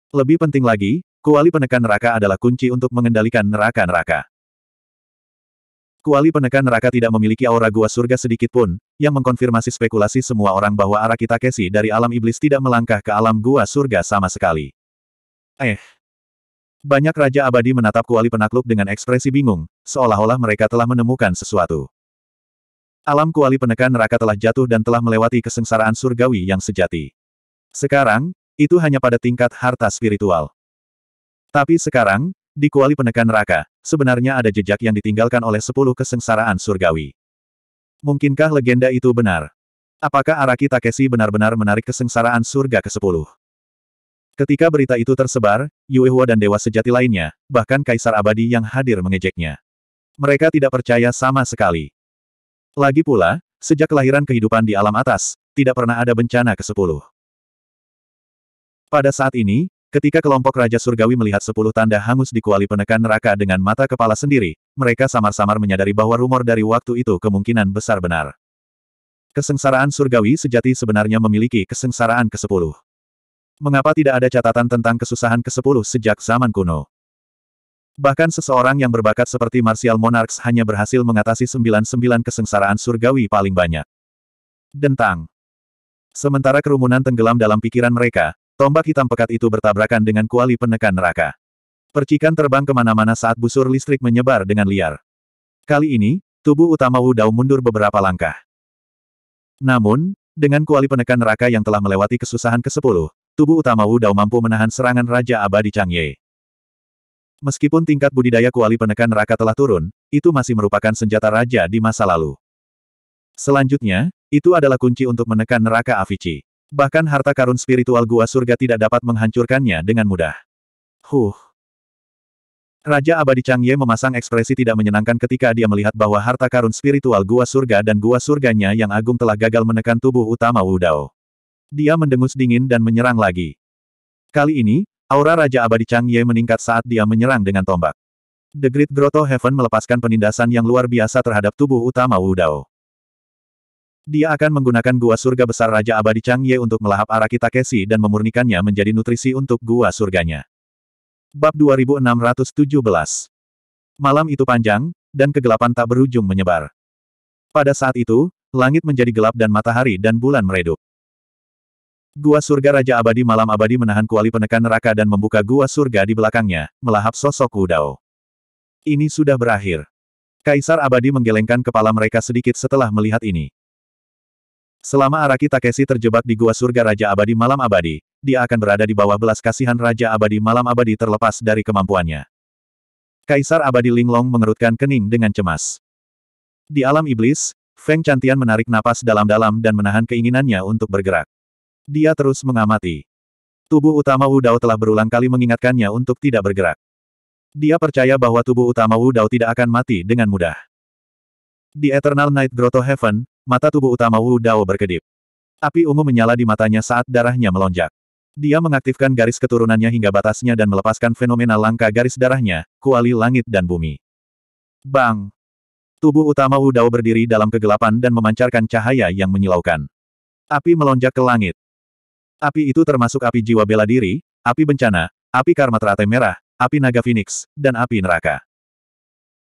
Lebih penting lagi, kuali penekan neraka adalah kunci untuk mengendalikan neraka-neraka. Kuali penekan neraka tidak memiliki aura gua surga sedikit pun, yang mengkonfirmasi spekulasi semua orang bahwa Araki Takeshi dari alam iblis tidak melangkah ke alam gua surga sama sekali. Eh. Banyak Raja Abadi menatap kuali penakluk dengan ekspresi bingung, seolah-olah mereka telah menemukan sesuatu. Alam kuali penekan neraka telah jatuh dan telah melewati kesengsaraan surgawi yang sejati. Sekarang, itu hanya pada tingkat harta spiritual. Tapi sekarang, di kuali penekan neraka, sebenarnya ada jejak yang ditinggalkan oleh sepuluh kesengsaraan surgawi. Mungkinkah legenda itu benar? Apakah Araki Takeshi benar-benar menarik kesengsaraan surga ke-10? Ketika berita itu tersebar, Yuehua dan dewa sejati lainnya, bahkan kaisar abadi yang hadir mengejeknya. Mereka tidak percaya sama sekali. Lagi pula, sejak kelahiran kehidupan di alam atas, tidak pernah ada bencana ke-10. Pada saat ini, Ketika kelompok Raja Surgawi melihat sepuluh tanda hangus di kuali penekan neraka dengan mata kepala sendiri, mereka samar-samar menyadari bahwa rumor dari waktu itu kemungkinan besar benar. Kesengsaraan surgawi sejati sebenarnya memiliki kesengsaraan ke-10. Mengapa tidak ada catatan tentang kesusahan ke-10 sejak zaman kuno? Bahkan seseorang yang berbakat seperti Martial Monarchs hanya berhasil mengatasi 99 kesengsaraan surgawi paling banyak. Dentang. Sementara kerumunan tenggelam dalam pikiran mereka, Tombak hitam pekat itu bertabrakan dengan kuali penekan neraka. Percikan terbang kemana-mana saat busur listrik menyebar dengan liar. Kali ini, tubuh utama Wu Dao mundur beberapa langkah. Namun, dengan kuali penekan neraka yang telah melewati kesusahan ke-10, tubuh utama Wu Dao mampu menahan serangan Raja Abadi Changye. Meskipun tingkat budidaya kuali penekan neraka telah turun, itu masih merupakan senjata raja di masa lalu. Selanjutnya, itu adalah kunci untuk menekan neraka Avicii. Bahkan harta karun spiritual gua surga tidak dapat menghancurkannya dengan mudah. Huh. Raja Abadi Chang Ye memasang ekspresi tidak menyenangkan ketika dia melihat bahwa harta karun spiritual gua surga dan gua surganya yang agung telah gagal menekan tubuh utama Wu Dao. Dia mendengus dingin dan menyerang lagi. Kali ini, aura Raja Abadi Chang Ye meningkat saat dia menyerang dengan tombak. The Great Grotto Heaven melepaskan penindasan yang luar biasa terhadap tubuh utama Wu Dao. Dia akan menggunakan gua surga besar Raja Abadi Chang Ye untuk melahap arah Kitakesi dan memurnikannya menjadi nutrisi untuk gua surganya. Bab 2617 Malam itu panjang, dan kegelapan tak berujung menyebar. Pada saat itu, langit menjadi gelap dan matahari dan bulan meredup. Gua surga Raja Abadi Malam Abadi menahan kuali penekan neraka dan membuka gua surga di belakangnya, melahap sosok Wudao. Ini sudah berakhir. Kaisar Abadi menggelengkan kepala mereka sedikit setelah melihat ini. Selama Araki Takeshi terjebak di gua surga Raja Abadi Malam Abadi, dia akan berada di bawah belas kasihan Raja Abadi Malam Abadi terlepas dari kemampuannya. Kaisar Abadi Linglong mengerutkan kening dengan cemas. Di alam iblis, Feng Cantian menarik napas dalam-dalam dan menahan keinginannya untuk bergerak. Dia terus mengamati. Tubuh utama Wu Dao telah berulang kali mengingatkannya untuk tidak bergerak. Dia percaya bahwa tubuh utama Wu Dao tidak akan mati dengan mudah. Di Eternal Night Grotto Heaven, mata tubuh utama Wu Dao berkedip. Api ungu menyala di matanya saat darahnya melonjak. Dia mengaktifkan garis keturunannya hingga batasnya dan melepaskan fenomena langka garis darahnya, kuali langit dan bumi. Bang! Tubuh utama Wu Dao berdiri dalam kegelapan dan memancarkan cahaya yang menyilaukan. Api melonjak ke langit. Api itu termasuk api jiwa bela diri, api bencana, api karma teratai merah, api naga phoenix, dan api neraka.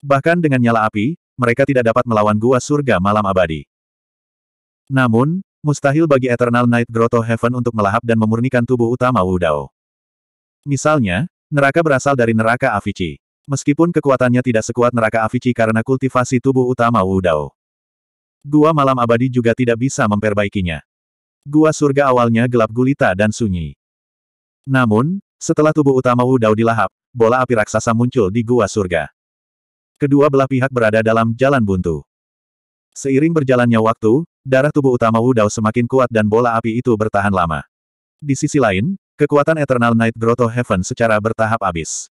Bahkan dengan nyala api, mereka tidak dapat melawan gua surga malam abadi. Namun, mustahil bagi Eternal Night Grotto Heaven untuk melahap dan memurnikan tubuh utama Wu Dao. Misalnya, neraka berasal dari neraka Avici. Meskipun kekuatannya tidak sekuat neraka Avici karena kultivasi tubuh utama Wu Dao. Gua malam abadi juga tidak bisa memperbaikinya. Gua surga awalnya gelap gulita dan sunyi. Namun, setelah tubuh utama Wu Dao dilahap, bola api raksasa muncul di gua surga. Kedua belah pihak berada dalam jalan buntu. Seiring berjalannya waktu, darah tubuh utama Wu Dao semakin kuat dan bola api itu bertahan lama. Di sisi lain, kekuatan Eternal Night Grotto Heaven secara bertahap habis.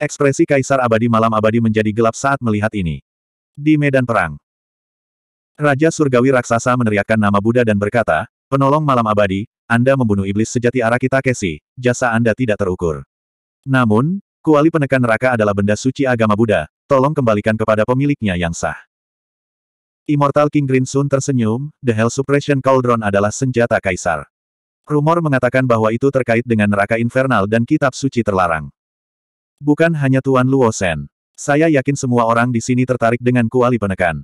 Ekspresi Kaisar Abadi Malam Abadi menjadi gelap saat melihat ini. Di medan perang, Raja Surgawi Raksasa meneriakkan nama Buddha dan berkata, Penolong Malam Abadi, Anda membunuh iblis sejati Arakita Kesi, jasa Anda tidak terukur. Namun, kuali penekan neraka adalah benda suci agama Buddha, tolong kembalikan kepada pemiliknya yang sah. Immortal King Green Sun tersenyum, The Hell Suppression Cauldron adalah senjata kaisar. Rumor mengatakan bahwa itu terkait dengan neraka infernal dan kitab suci terlarang. Bukan hanya Tuan Luo Sen. Saya yakin semua orang di sini tertarik dengan kuali penekan.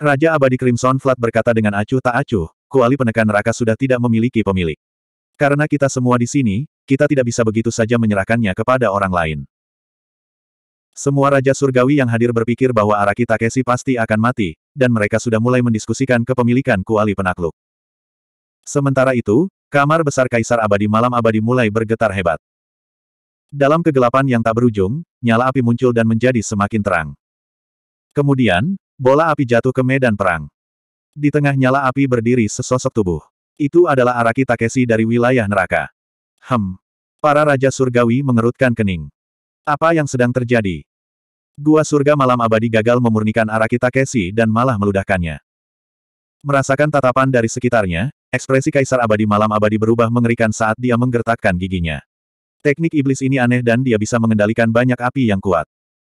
Raja Abadi Crimson Flat berkata dengan acuh tak acuh, kuali penekan neraka sudah tidak memiliki pemilik. Karena kita semua di sini, kita tidak bisa begitu saja menyerahkannya kepada orang lain. Semua Raja Surgawi yang hadir berpikir bahwa Araki Takeshi pasti akan mati, dan mereka sudah mulai mendiskusikan kepemilikan kuali penakluk. Sementara itu, kamar besar Kaisar Abadi Malam Abadi mulai bergetar hebat. Dalam kegelapan yang tak berujung, nyala api muncul dan menjadi semakin terang. Kemudian, bola api jatuh ke medan perang. Di tengah nyala api berdiri sesosok tubuh. Itu adalah Araki Takeshi dari wilayah neraka. Hem. Para Raja Surgawi mengerutkan kening. Apa yang sedang terjadi? Gua surga malam abadi gagal memurnikan arah kita Kesi dan malah meludahkannya. Merasakan tatapan dari sekitarnya, ekspresi kaisar abadi malam abadi berubah mengerikan saat dia menggertakkan giginya. Teknik iblis ini aneh dan dia bisa mengendalikan banyak api yang kuat.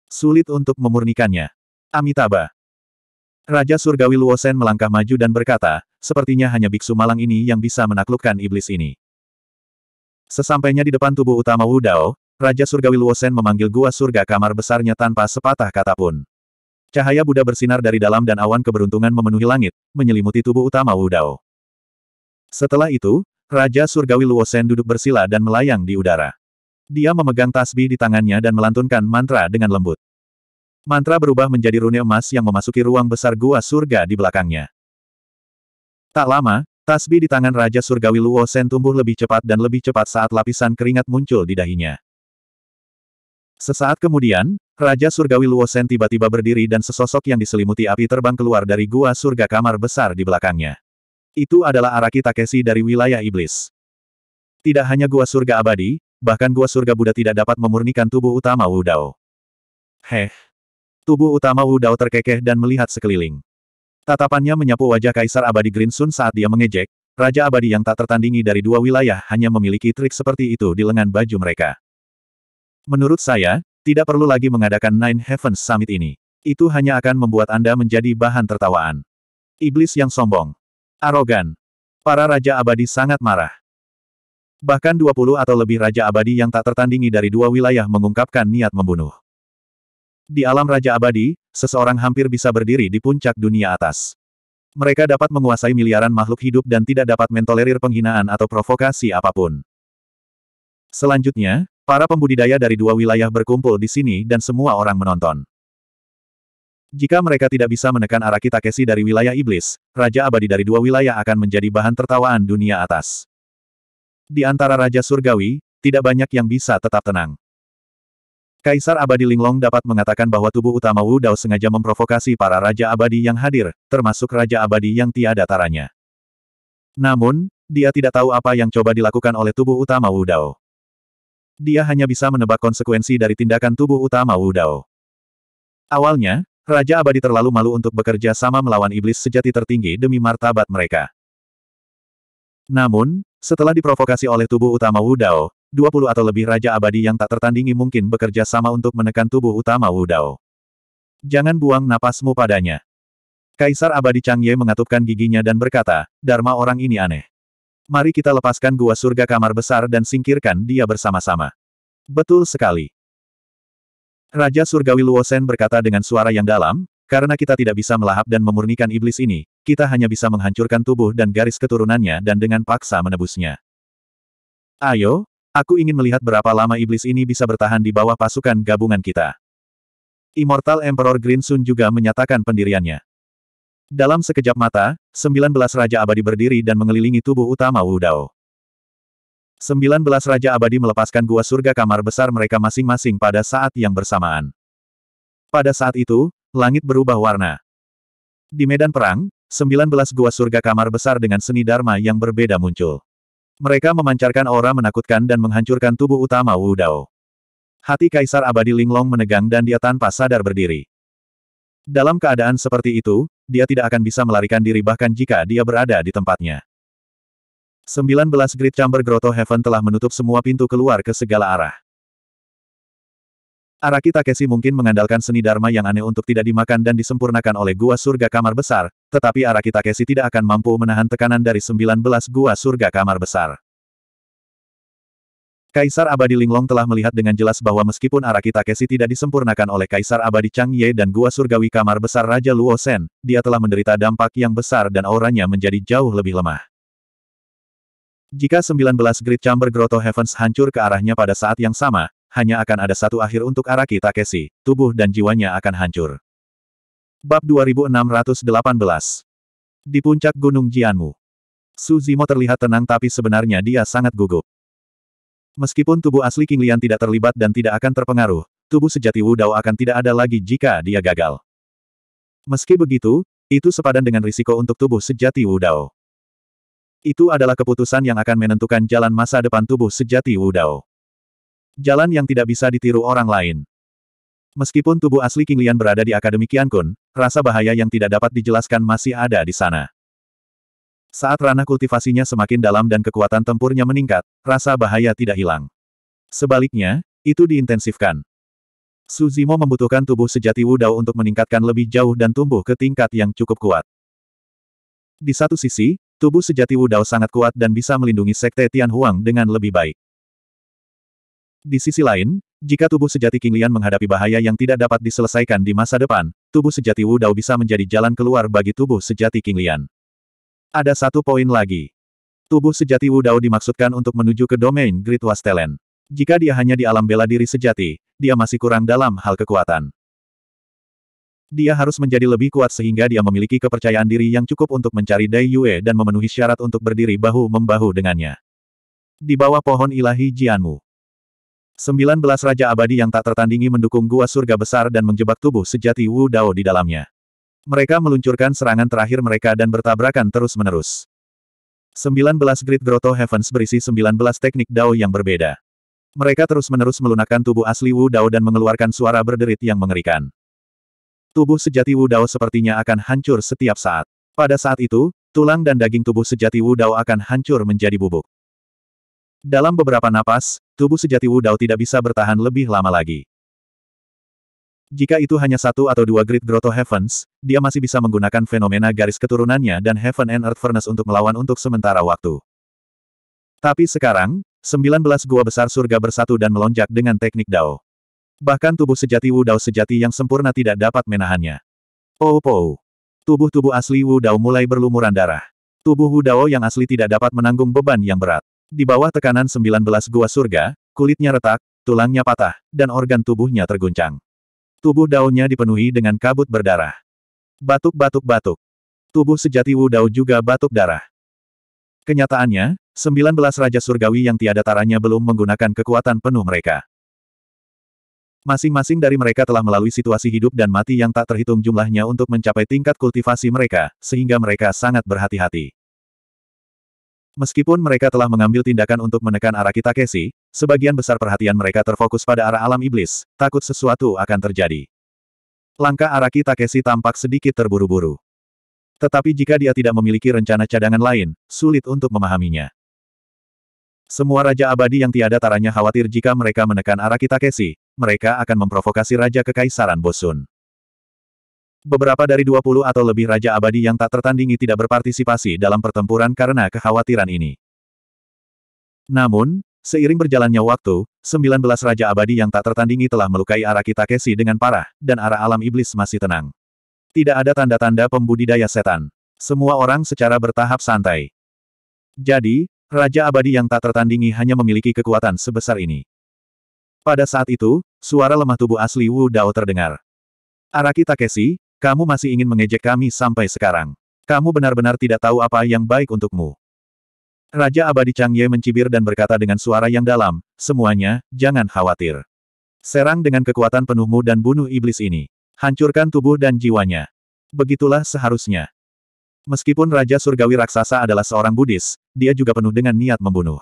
Sulit untuk memurnikannya. Amitabha. Raja Surgawi Luosen melangkah maju dan berkata, sepertinya hanya biksu malang ini yang bisa menaklukkan iblis ini. Sesampainya di depan tubuh utama Wu Dao, Raja Surgawi Luosen memanggil gua surga kamar besarnya tanpa sepatah kata pun. Cahaya Buddha bersinar dari dalam dan awan keberuntungan memenuhi langit, menyelimuti tubuh utama Wudao. Setelah itu, Raja Surgawi Luosen duduk bersila dan melayang di udara. Dia memegang tasbih di tangannya dan melantunkan mantra dengan lembut. Mantra berubah menjadi rune emas yang memasuki ruang besar gua surga di belakangnya. Tak lama, tasbih di tangan Raja Surgawi Luosen tumbuh lebih cepat dan lebih cepat saat lapisan keringat muncul di dahinya. Sesaat kemudian, Raja Surgawi Luosen tiba-tiba berdiri dan sesosok yang diselimuti api terbang keluar dari gua surga kamar besar di belakangnya. Itu adalah Araki Takeshi dari wilayah iblis. Tidak hanya gua surga abadi, bahkan gua surga Buddha tidak dapat memurnikan tubuh utama Wu Dao. Heh. Tubuh utama Wu Dao terkekeh dan melihat sekeliling. Tatapannya menyapu wajah Kaisar Abadi Grinsun saat dia mengejek, Raja Abadi yang tak tertandingi dari dua wilayah hanya memiliki trik seperti itu di lengan baju mereka. Menurut saya, tidak perlu lagi mengadakan Nine Heavens Summit ini. Itu hanya akan membuat Anda menjadi bahan tertawaan. Iblis yang sombong. Arogan. Para Raja Abadi sangat marah. Bahkan 20 atau lebih Raja Abadi yang tak tertandingi dari dua wilayah mengungkapkan niat membunuh. Di alam Raja Abadi, seseorang hampir bisa berdiri di puncak dunia atas. Mereka dapat menguasai miliaran makhluk hidup dan tidak dapat mentolerir penghinaan atau provokasi apapun. Selanjutnya, Para pembudidaya dari dua wilayah berkumpul di sini dan semua orang menonton. Jika mereka tidak bisa menekan Araki Takeshi dari wilayah iblis, Raja Abadi dari dua wilayah akan menjadi bahan tertawaan dunia atas. Di antara Raja Surgawi, tidak banyak yang bisa tetap tenang. Kaisar Abadi Linglong dapat mengatakan bahwa tubuh utama Wu Dao sengaja memprovokasi para Raja Abadi yang hadir, termasuk Raja Abadi yang tiada taranya. Namun, dia tidak tahu apa yang coba dilakukan oleh tubuh utama Wu Dao. Dia hanya bisa menebak konsekuensi dari tindakan tubuh utama Wu Dao. Awalnya, Raja Abadi terlalu malu untuk bekerja sama melawan iblis sejati tertinggi demi martabat mereka. Namun, setelah diprovokasi oleh tubuh utama Wu Dao, 20 atau lebih Raja Abadi yang tak tertandingi mungkin bekerja sama untuk menekan tubuh utama Wu Dao. Jangan buang napasmu padanya. Kaisar Abadi Chang Ye mengatupkan giginya dan berkata, Dharma orang ini aneh. Mari kita lepaskan gua surga kamar besar dan singkirkan dia bersama-sama. Betul sekali. Raja Surgawi Luosen berkata dengan suara yang dalam, karena kita tidak bisa melahap dan memurnikan iblis ini, kita hanya bisa menghancurkan tubuh dan garis keturunannya dan dengan paksa menebusnya. Ayo, aku ingin melihat berapa lama iblis ini bisa bertahan di bawah pasukan gabungan kita. Immortal Emperor Green Sun juga menyatakan pendiriannya. Dalam sekejap mata, sembilan belas Raja Abadi berdiri dan mengelilingi tubuh utama Wu Dao. Sembilan belas Raja Abadi melepaskan gua surga kamar besar mereka masing-masing pada saat yang bersamaan. Pada saat itu, langit berubah warna. Di medan perang, sembilan belas gua surga kamar besar dengan seni dharma yang berbeda muncul. Mereka memancarkan aura menakutkan dan menghancurkan tubuh utama Wu Dao. Hati Kaisar Abadi Linglong menegang dan dia tanpa sadar berdiri. Dalam keadaan seperti itu, dia tidak akan bisa melarikan diri bahkan jika dia berada di tempatnya. 19 grid Chamber Grotto Heaven telah menutup semua pintu keluar ke segala arah. Araki Takeshi mungkin mengandalkan seni Dharma yang aneh untuk tidak dimakan dan disempurnakan oleh gua surga kamar besar, tetapi Araki Takeshi tidak akan mampu menahan tekanan dari 19 gua surga kamar besar. Kaisar Abadi Linglong telah melihat dengan jelas bahwa meskipun Araki Takeshi tidak disempurnakan oleh Kaisar Abadi Chang Ye dan Gua Surgawi Kamar Besar Raja Luo Sen, dia telah menderita dampak yang besar dan auranya menjadi jauh lebih lemah. Jika 19 Great Chamber Grotto Heavens hancur ke arahnya pada saat yang sama, hanya akan ada satu akhir untuk Araki Takeshi, tubuh dan jiwanya akan hancur. Bab 2618 Di puncak Gunung Jianmu Suzimo terlihat tenang tapi sebenarnya dia sangat gugup. Meskipun tubuh asli King Lian tidak terlibat dan tidak akan terpengaruh, tubuh sejati Wu Dao akan tidak ada lagi jika dia gagal. Meski begitu, itu sepadan dengan risiko untuk tubuh sejati Wu Dao. Itu adalah keputusan yang akan menentukan jalan masa depan tubuh sejati Wu Dao. Jalan yang tidak bisa ditiru orang lain. Meskipun tubuh asli King Lian berada di Akademi Qiankun, rasa bahaya yang tidak dapat dijelaskan masih ada di sana. Saat ranah kultivasinya semakin dalam dan kekuatan tempurnya meningkat, rasa bahaya tidak hilang. Sebaliknya, itu diintensifkan. Suzimo membutuhkan tubuh sejati Wudao untuk meningkatkan lebih jauh dan tumbuh ke tingkat yang cukup kuat. Di satu sisi, tubuh sejati Wudao sangat kuat dan bisa melindungi Sekte Tianhuang dengan lebih baik. Di sisi lain, jika tubuh sejati King Lian menghadapi bahaya yang tidak dapat diselesaikan di masa depan, tubuh sejati Wu Dao bisa menjadi jalan keluar bagi tubuh sejati King Lian. Ada satu poin lagi. Tubuh sejati Wu Dao dimaksudkan untuk menuju ke domain Great Wastelen. Jika dia hanya di alam bela diri sejati, dia masih kurang dalam hal kekuatan. Dia harus menjadi lebih kuat sehingga dia memiliki kepercayaan diri yang cukup untuk mencari Dai Yue dan memenuhi syarat untuk berdiri bahu-membahu dengannya. Di bawah pohon ilahi Jianmu. 19 Raja Abadi yang tak tertandingi mendukung gua surga besar dan menjebak tubuh sejati Wu Dao di dalamnya. Mereka meluncurkan serangan terakhir mereka dan bertabrakan terus-menerus. 19 Great Grotto Heavens berisi 19 teknik Dao yang berbeda. Mereka terus-menerus melunakkan tubuh asli Wu Dao dan mengeluarkan suara berderit yang mengerikan. Tubuh sejati Wu Dao sepertinya akan hancur setiap saat. Pada saat itu, tulang dan daging tubuh sejati Wu Dao akan hancur menjadi bubuk. Dalam beberapa napas, tubuh sejati Wu Dao tidak bisa bertahan lebih lama lagi. Jika itu hanya satu atau dua grid Grotto Heavens, dia masih bisa menggunakan fenomena garis keturunannya dan Heaven and Earth Furnace untuk melawan untuk sementara waktu. Tapi sekarang, 19 gua besar surga bersatu dan melonjak dengan teknik Dao. Bahkan tubuh sejati Wu Dao sejati yang sempurna tidak dapat menahannya. Pou oh, pou. Tubuh-tubuh asli Wu Dao mulai berlumuran darah. Tubuh Wu Dao yang asli tidak dapat menanggung beban yang berat. Di bawah tekanan 19 gua surga, kulitnya retak, tulangnya patah, dan organ tubuhnya terguncang. Tubuh daunnya dipenuhi dengan kabut berdarah. Batuk-batuk-batuk. Tubuh sejati Wu Dao juga batuk darah. Kenyataannya, 19 Raja Surgawi yang tiada taranya belum menggunakan kekuatan penuh mereka. Masing-masing dari mereka telah melalui situasi hidup dan mati yang tak terhitung jumlahnya untuk mencapai tingkat kultivasi mereka, sehingga mereka sangat berhati-hati. Meskipun mereka telah mengambil tindakan untuk menekan arah Kitakeshi, sebagian besar perhatian mereka terfokus pada arah alam iblis, takut sesuatu akan terjadi. Langkah arah Kitakeshi tampak sedikit terburu-buru. Tetapi jika dia tidak memiliki rencana cadangan lain, sulit untuk memahaminya. Semua Raja Abadi yang tiada taranya khawatir jika mereka menekan arah Kitakeshi, mereka akan memprovokasi Raja Kekaisaran Bosun. Beberapa dari 20 atau lebih Raja Abadi yang tak tertandingi tidak berpartisipasi dalam pertempuran karena kekhawatiran ini. Namun, seiring berjalannya waktu, 19 Raja Abadi yang tak tertandingi telah melukai Araki Takeshi dengan parah, dan arah alam iblis masih tenang. Tidak ada tanda-tanda pembudidaya setan. Semua orang secara bertahap santai. Jadi, Raja Abadi yang tak tertandingi hanya memiliki kekuatan sebesar ini. Pada saat itu, suara lemah tubuh asli Wu Dao terdengar. Araki Takeshi, kamu masih ingin mengejek kami sampai sekarang. Kamu benar-benar tidak tahu apa yang baik untukmu. Raja Abadi Chang Ye mencibir dan berkata dengan suara yang dalam, semuanya, jangan khawatir. Serang dengan kekuatan penuhmu dan bunuh iblis ini. Hancurkan tubuh dan jiwanya. Begitulah seharusnya. Meskipun Raja Surgawi Raksasa adalah seorang Buddhis, dia juga penuh dengan niat membunuh.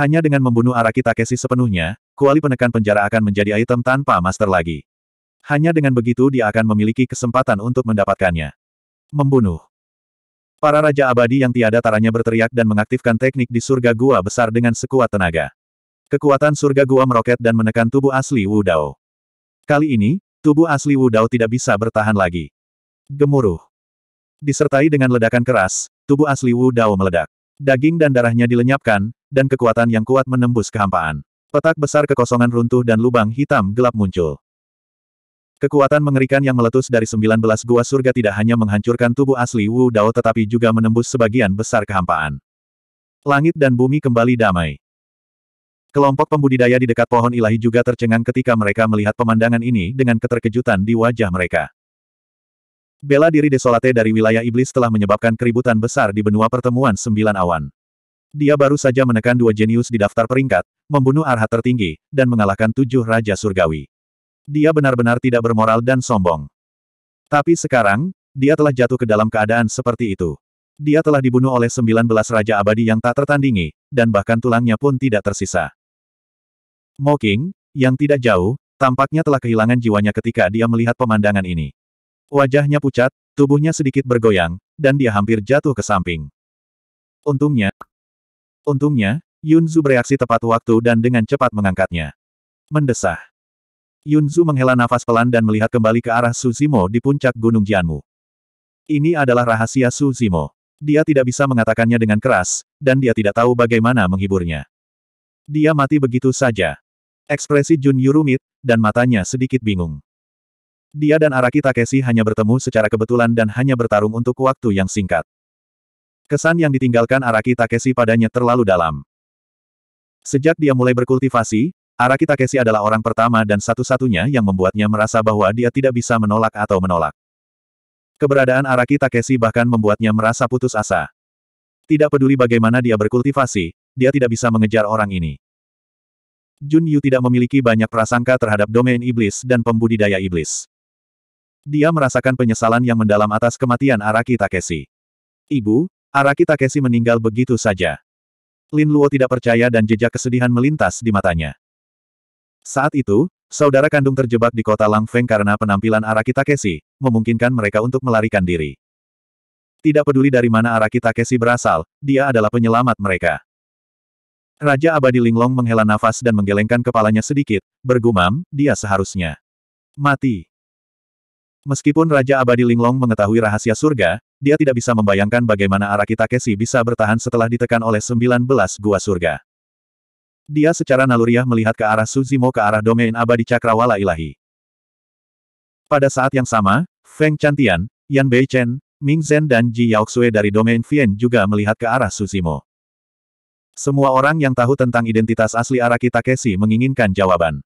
Hanya dengan membunuh Araki Takeshi sepenuhnya, kuali penekan penjara akan menjadi item tanpa master lagi. Hanya dengan begitu dia akan memiliki kesempatan untuk mendapatkannya. Membunuh. Para Raja Abadi yang tiada taranya berteriak dan mengaktifkan teknik di surga gua besar dengan sekuat tenaga. Kekuatan surga gua meroket dan menekan tubuh asli Wu Dao. Kali ini, tubuh asli Wu Dao tidak bisa bertahan lagi. Gemuruh. Disertai dengan ledakan keras, tubuh asli Wu Dao meledak. Daging dan darahnya dilenyapkan, dan kekuatan yang kuat menembus kehampaan. Petak besar kekosongan runtuh dan lubang hitam gelap muncul. Kekuatan mengerikan yang meletus dari 19 gua surga tidak hanya menghancurkan tubuh asli Wu Dao tetapi juga menembus sebagian besar kehampaan. Langit dan bumi kembali damai. Kelompok pembudidaya di dekat pohon ilahi juga tercengang ketika mereka melihat pemandangan ini dengan keterkejutan di wajah mereka. Bela diri desolate dari wilayah iblis telah menyebabkan keributan besar di benua pertemuan sembilan awan. Dia baru saja menekan dua jenius di daftar peringkat, membunuh arhat tertinggi, dan mengalahkan tujuh raja surgawi. Dia benar-benar tidak bermoral dan sombong. Tapi sekarang, dia telah jatuh ke dalam keadaan seperti itu. Dia telah dibunuh oleh 19 Raja Abadi yang tak tertandingi, dan bahkan tulangnya pun tidak tersisa. Moking, yang tidak jauh, tampaknya telah kehilangan jiwanya ketika dia melihat pemandangan ini. Wajahnya pucat, tubuhnya sedikit bergoyang, dan dia hampir jatuh ke samping. Untungnya, untungnya, Yunzu bereaksi tepat waktu dan dengan cepat mengangkatnya. Mendesah. Yunzu menghela nafas pelan dan melihat kembali ke arah Suzimo di puncak Gunung Jianmu. Ini adalah rahasia Suzimo. Dia tidak bisa mengatakannya dengan keras, dan dia tidak tahu bagaimana menghiburnya. Dia mati begitu saja. Ekspresi Jun Yu rumit, dan matanya sedikit bingung. Dia dan Araki Takeshi hanya bertemu secara kebetulan dan hanya bertarung untuk waktu yang singkat. Kesan yang ditinggalkan Araki Takeshi padanya terlalu dalam. Sejak dia mulai berkultivasi, Araki Takeshi adalah orang pertama dan satu-satunya yang membuatnya merasa bahwa dia tidak bisa menolak atau menolak. Keberadaan Araki Takeshi bahkan membuatnya merasa putus asa. Tidak peduli bagaimana dia berkultivasi, dia tidak bisa mengejar orang ini. Jun Yu tidak memiliki banyak prasangka terhadap domain iblis dan pembudidaya iblis. Dia merasakan penyesalan yang mendalam atas kematian Araki Takeshi. Ibu, Araki Takeshi meninggal begitu saja. Lin Luo tidak percaya dan jejak kesedihan melintas di matanya. Saat itu, saudara kandung terjebak di kota Lang Feng karena penampilan Araki Takeshi, memungkinkan mereka untuk melarikan diri. Tidak peduli dari mana Araki Takeshi berasal, dia adalah penyelamat mereka. Raja Abadi Linglong menghela nafas dan menggelengkan kepalanya sedikit, bergumam, dia seharusnya mati. Meskipun Raja Abadi Linglong mengetahui rahasia surga, dia tidak bisa membayangkan bagaimana Araki Takeshi bisa bertahan setelah ditekan oleh 19 gua surga. Dia secara naluriah melihat ke arah Suzimo ke arah domain abadi cakrawala ilahi. Pada saat yang sama, Feng Chantian, Yan Bei Chen, Ming Zhen dan Ji Yaoxue dari domain Vien juga melihat ke arah Suzimo. Semua orang yang tahu tentang identitas asli Araki Takeshi menginginkan jawaban.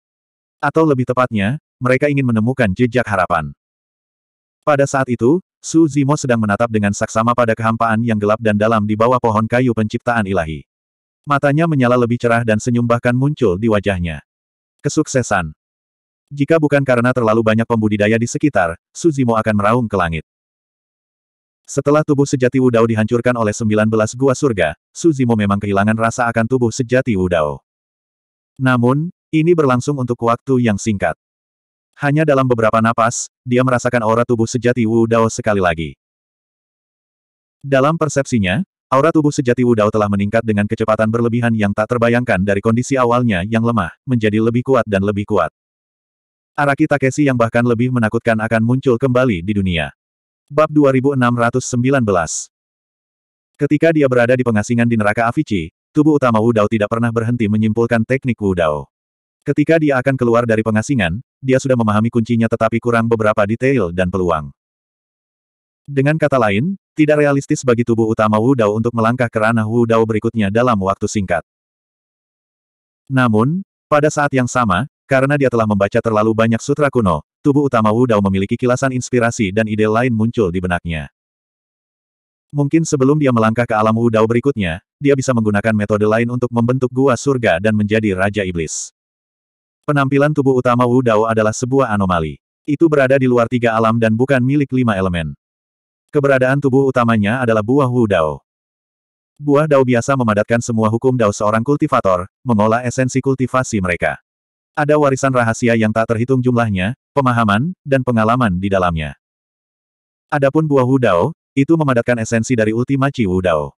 Atau lebih tepatnya, mereka ingin menemukan jejak harapan. Pada saat itu, Suzimo sedang menatap dengan saksama pada kehampaan yang gelap dan dalam di bawah pohon kayu penciptaan ilahi. Matanya menyala lebih cerah dan senyum bahkan muncul di wajahnya. Kesuksesan. Jika bukan karena terlalu banyak pembudidaya di sekitar, Suzimo akan meraung ke langit. Setelah tubuh sejati Wudao dihancurkan oleh 19 gua surga, Suzimo memang kehilangan rasa akan tubuh sejati Wudao. Namun, ini berlangsung untuk waktu yang singkat. Hanya dalam beberapa napas, dia merasakan aura tubuh sejati Wudao sekali lagi. Dalam persepsinya, Aura tubuh sejati Wudao telah meningkat dengan kecepatan berlebihan yang tak terbayangkan dari kondisi awalnya yang lemah, menjadi lebih kuat dan lebih kuat. Araki Takeshi yang bahkan lebih menakutkan akan muncul kembali di dunia. Bab 2619 Ketika dia berada di pengasingan di neraka Avici, tubuh utama Wudao tidak pernah berhenti menyimpulkan teknik Wudao. Ketika dia akan keluar dari pengasingan, dia sudah memahami kuncinya tetapi kurang beberapa detail dan peluang. Dengan kata lain, tidak realistis bagi tubuh utama Wu Dao untuk melangkah ke ranah Wu Dao berikutnya dalam waktu singkat. Namun, pada saat yang sama, karena dia telah membaca terlalu banyak sutra kuno, tubuh utama Wu Dao memiliki kilasan inspirasi dan ide lain muncul di benaknya. Mungkin sebelum dia melangkah ke alam Wu Dao berikutnya, dia bisa menggunakan metode lain untuk membentuk gua surga dan menjadi Raja Iblis. Penampilan tubuh utama Wu Dao adalah sebuah anomali. Itu berada di luar tiga alam dan bukan milik lima elemen. Keberadaan tubuh utamanya adalah buah Wu Dao. Buah Dao biasa memadatkan semua hukum Dao seorang kultivator, mengolah esensi kultivasi mereka. Ada warisan rahasia yang tak terhitung jumlahnya, pemahaman, dan pengalaman di dalamnya. Adapun buah Wu Dao, itu memadatkan esensi dari Ultima Chi Wu Dao.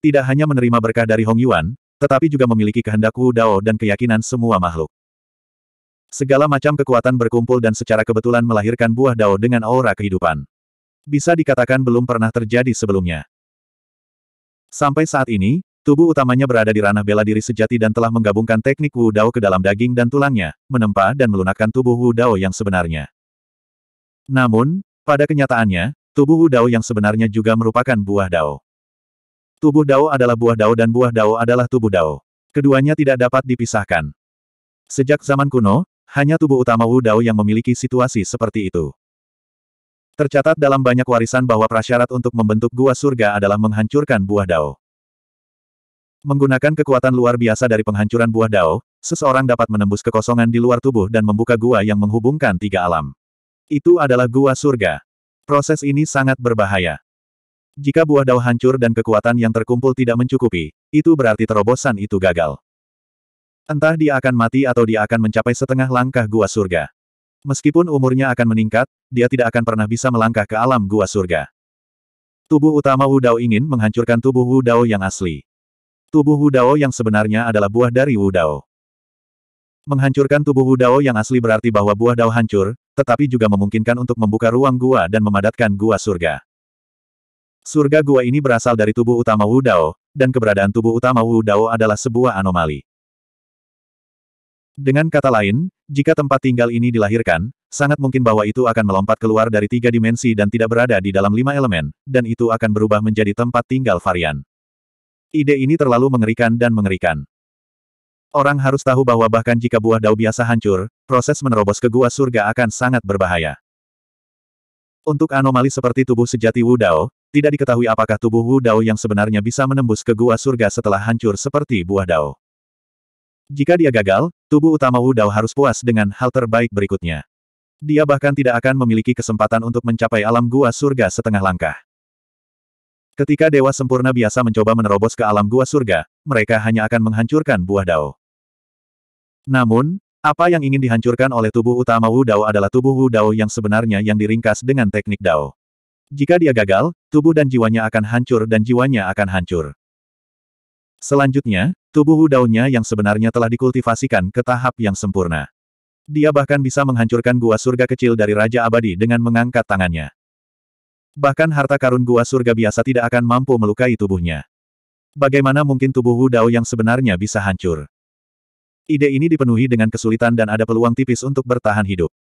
Tidak hanya menerima berkah dari Hong Yuan, tetapi juga memiliki kehendak Wu Dao dan keyakinan semua makhluk. Segala macam kekuatan berkumpul dan secara kebetulan melahirkan buah Dao dengan aura kehidupan bisa dikatakan belum pernah terjadi sebelumnya. Sampai saat ini, tubuh utamanya berada di ranah bela diri sejati dan telah menggabungkan teknik Wu Dao ke dalam daging dan tulangnya, menempa dan melunakkan tubuh Wu Dao yang sebenarnya. Namun, pada kenyataannya, tubuh Wu Dao yang sebenarnya juga merupakan buah Dao. Tubuh Dao adalah buah Dao dan buah Dao adalah tubuh Dao. Keduanya tidak dapat dipisahkan. Sejak zaman kuno, hanya tubuh utama Wu Dao yang memiliki situasi seperti itu. Tercatat dalam banyak warisan bahwa prasyarat untuk membentuk gua surga adalah menghancurkan buah dao. Menggunakan kekuatan luar biasa dari penghancuran buah dao, seseorang dapat menembus kekosongan di luar tubuh dan membuka gua yang menghubungkan tiga alam. Itu adalah gua surga. Proses ini sangat berbahaya. Jika buah dao hancur dan kekuatan yang terkumpul tidak mencukupi, itu berarti terobosan itu gagal. Entah dia akan mati atau dia akan mencapai setengah langkah gua surga. Meskipun umurnya akan meningkat, dia tidak akan pernah bisa melangkah ke alam gua surga. Tubuh utama Wu Dao ingin menghancurkan tubuh Wu Dao yang asli. Tubuh Wu Dao yang sebenarnya adalah buah dari Wu Dao. Menghancurkan tubuh Wu Dao yang asli berarti bahwa buah Dao hancur, tetapi juga memungkinkan untuk membuka ruang gua dan memadatkan gua surga. Surga gua ini berasal dari tubuh utama Wu Dao, dan keberadaan tubuh utama Wu Dao adalah sebuah anomali. Dengan kata lain, jika tempat tinggal ini dilahirkan, sangat mungkin bahwa itu akan melompat keluar dari tiga dimensi dan tidak berada di dalam lima elemen, dan itu akan berubah menjadi tempat tinggal varian. Ide ini terlalu mengerikan dan mengerikan. Orang harus tahu bahwa bahkan jika buah dao biasa hancur, proses menerobos ke gua surga akan sangat berbahaya. Untuk anomali seperti tubuh sejati Wu Dao, tidak diketahui apakah tubuh Wu Dao yang sebenarnya bisa menembus ke gua surga setelah hancur seperti buah dao. Jika dia gagal, tubuh utama Wu Dao harus puas dengan hal terbaik berikutnya. Dia bahkan tidak akan memiliki kesempatan untuk mencapai alam gua surga setengah langkah. Ketika Dewa Sempurna biasa mencoba menerobos ke alam gua surga, mereka hanya akan menghancurkan buah Dao. Namun, apa yang ingin dihancurkan oleh tubuh utama Wu Dao adalah tubuh Wu Dao yang sebenarnya yang diringkas dengan teknik Dao. Jika dia gagal, tubuh dan jiwanya akan hancur dan jiwanya akan hancur. Selanjutnya, tubuh daunnya yang sebenarnya telah dikultivasikan ke tahap yang sempurna. Dia bahkan bisa menghancurkan gua surga kecil dari Raja Abadi dengan mengangkat tangannya. Bahkan harta karun gua surga biasa tidak akan mampu melukai tubuhnya. Bagaimana mungkin tubuh Hu yang sebenarnya bisa hancur? Ide ini dipenuhi dengan kesulitan dan ada peluang tipis untuk bertahan hidup.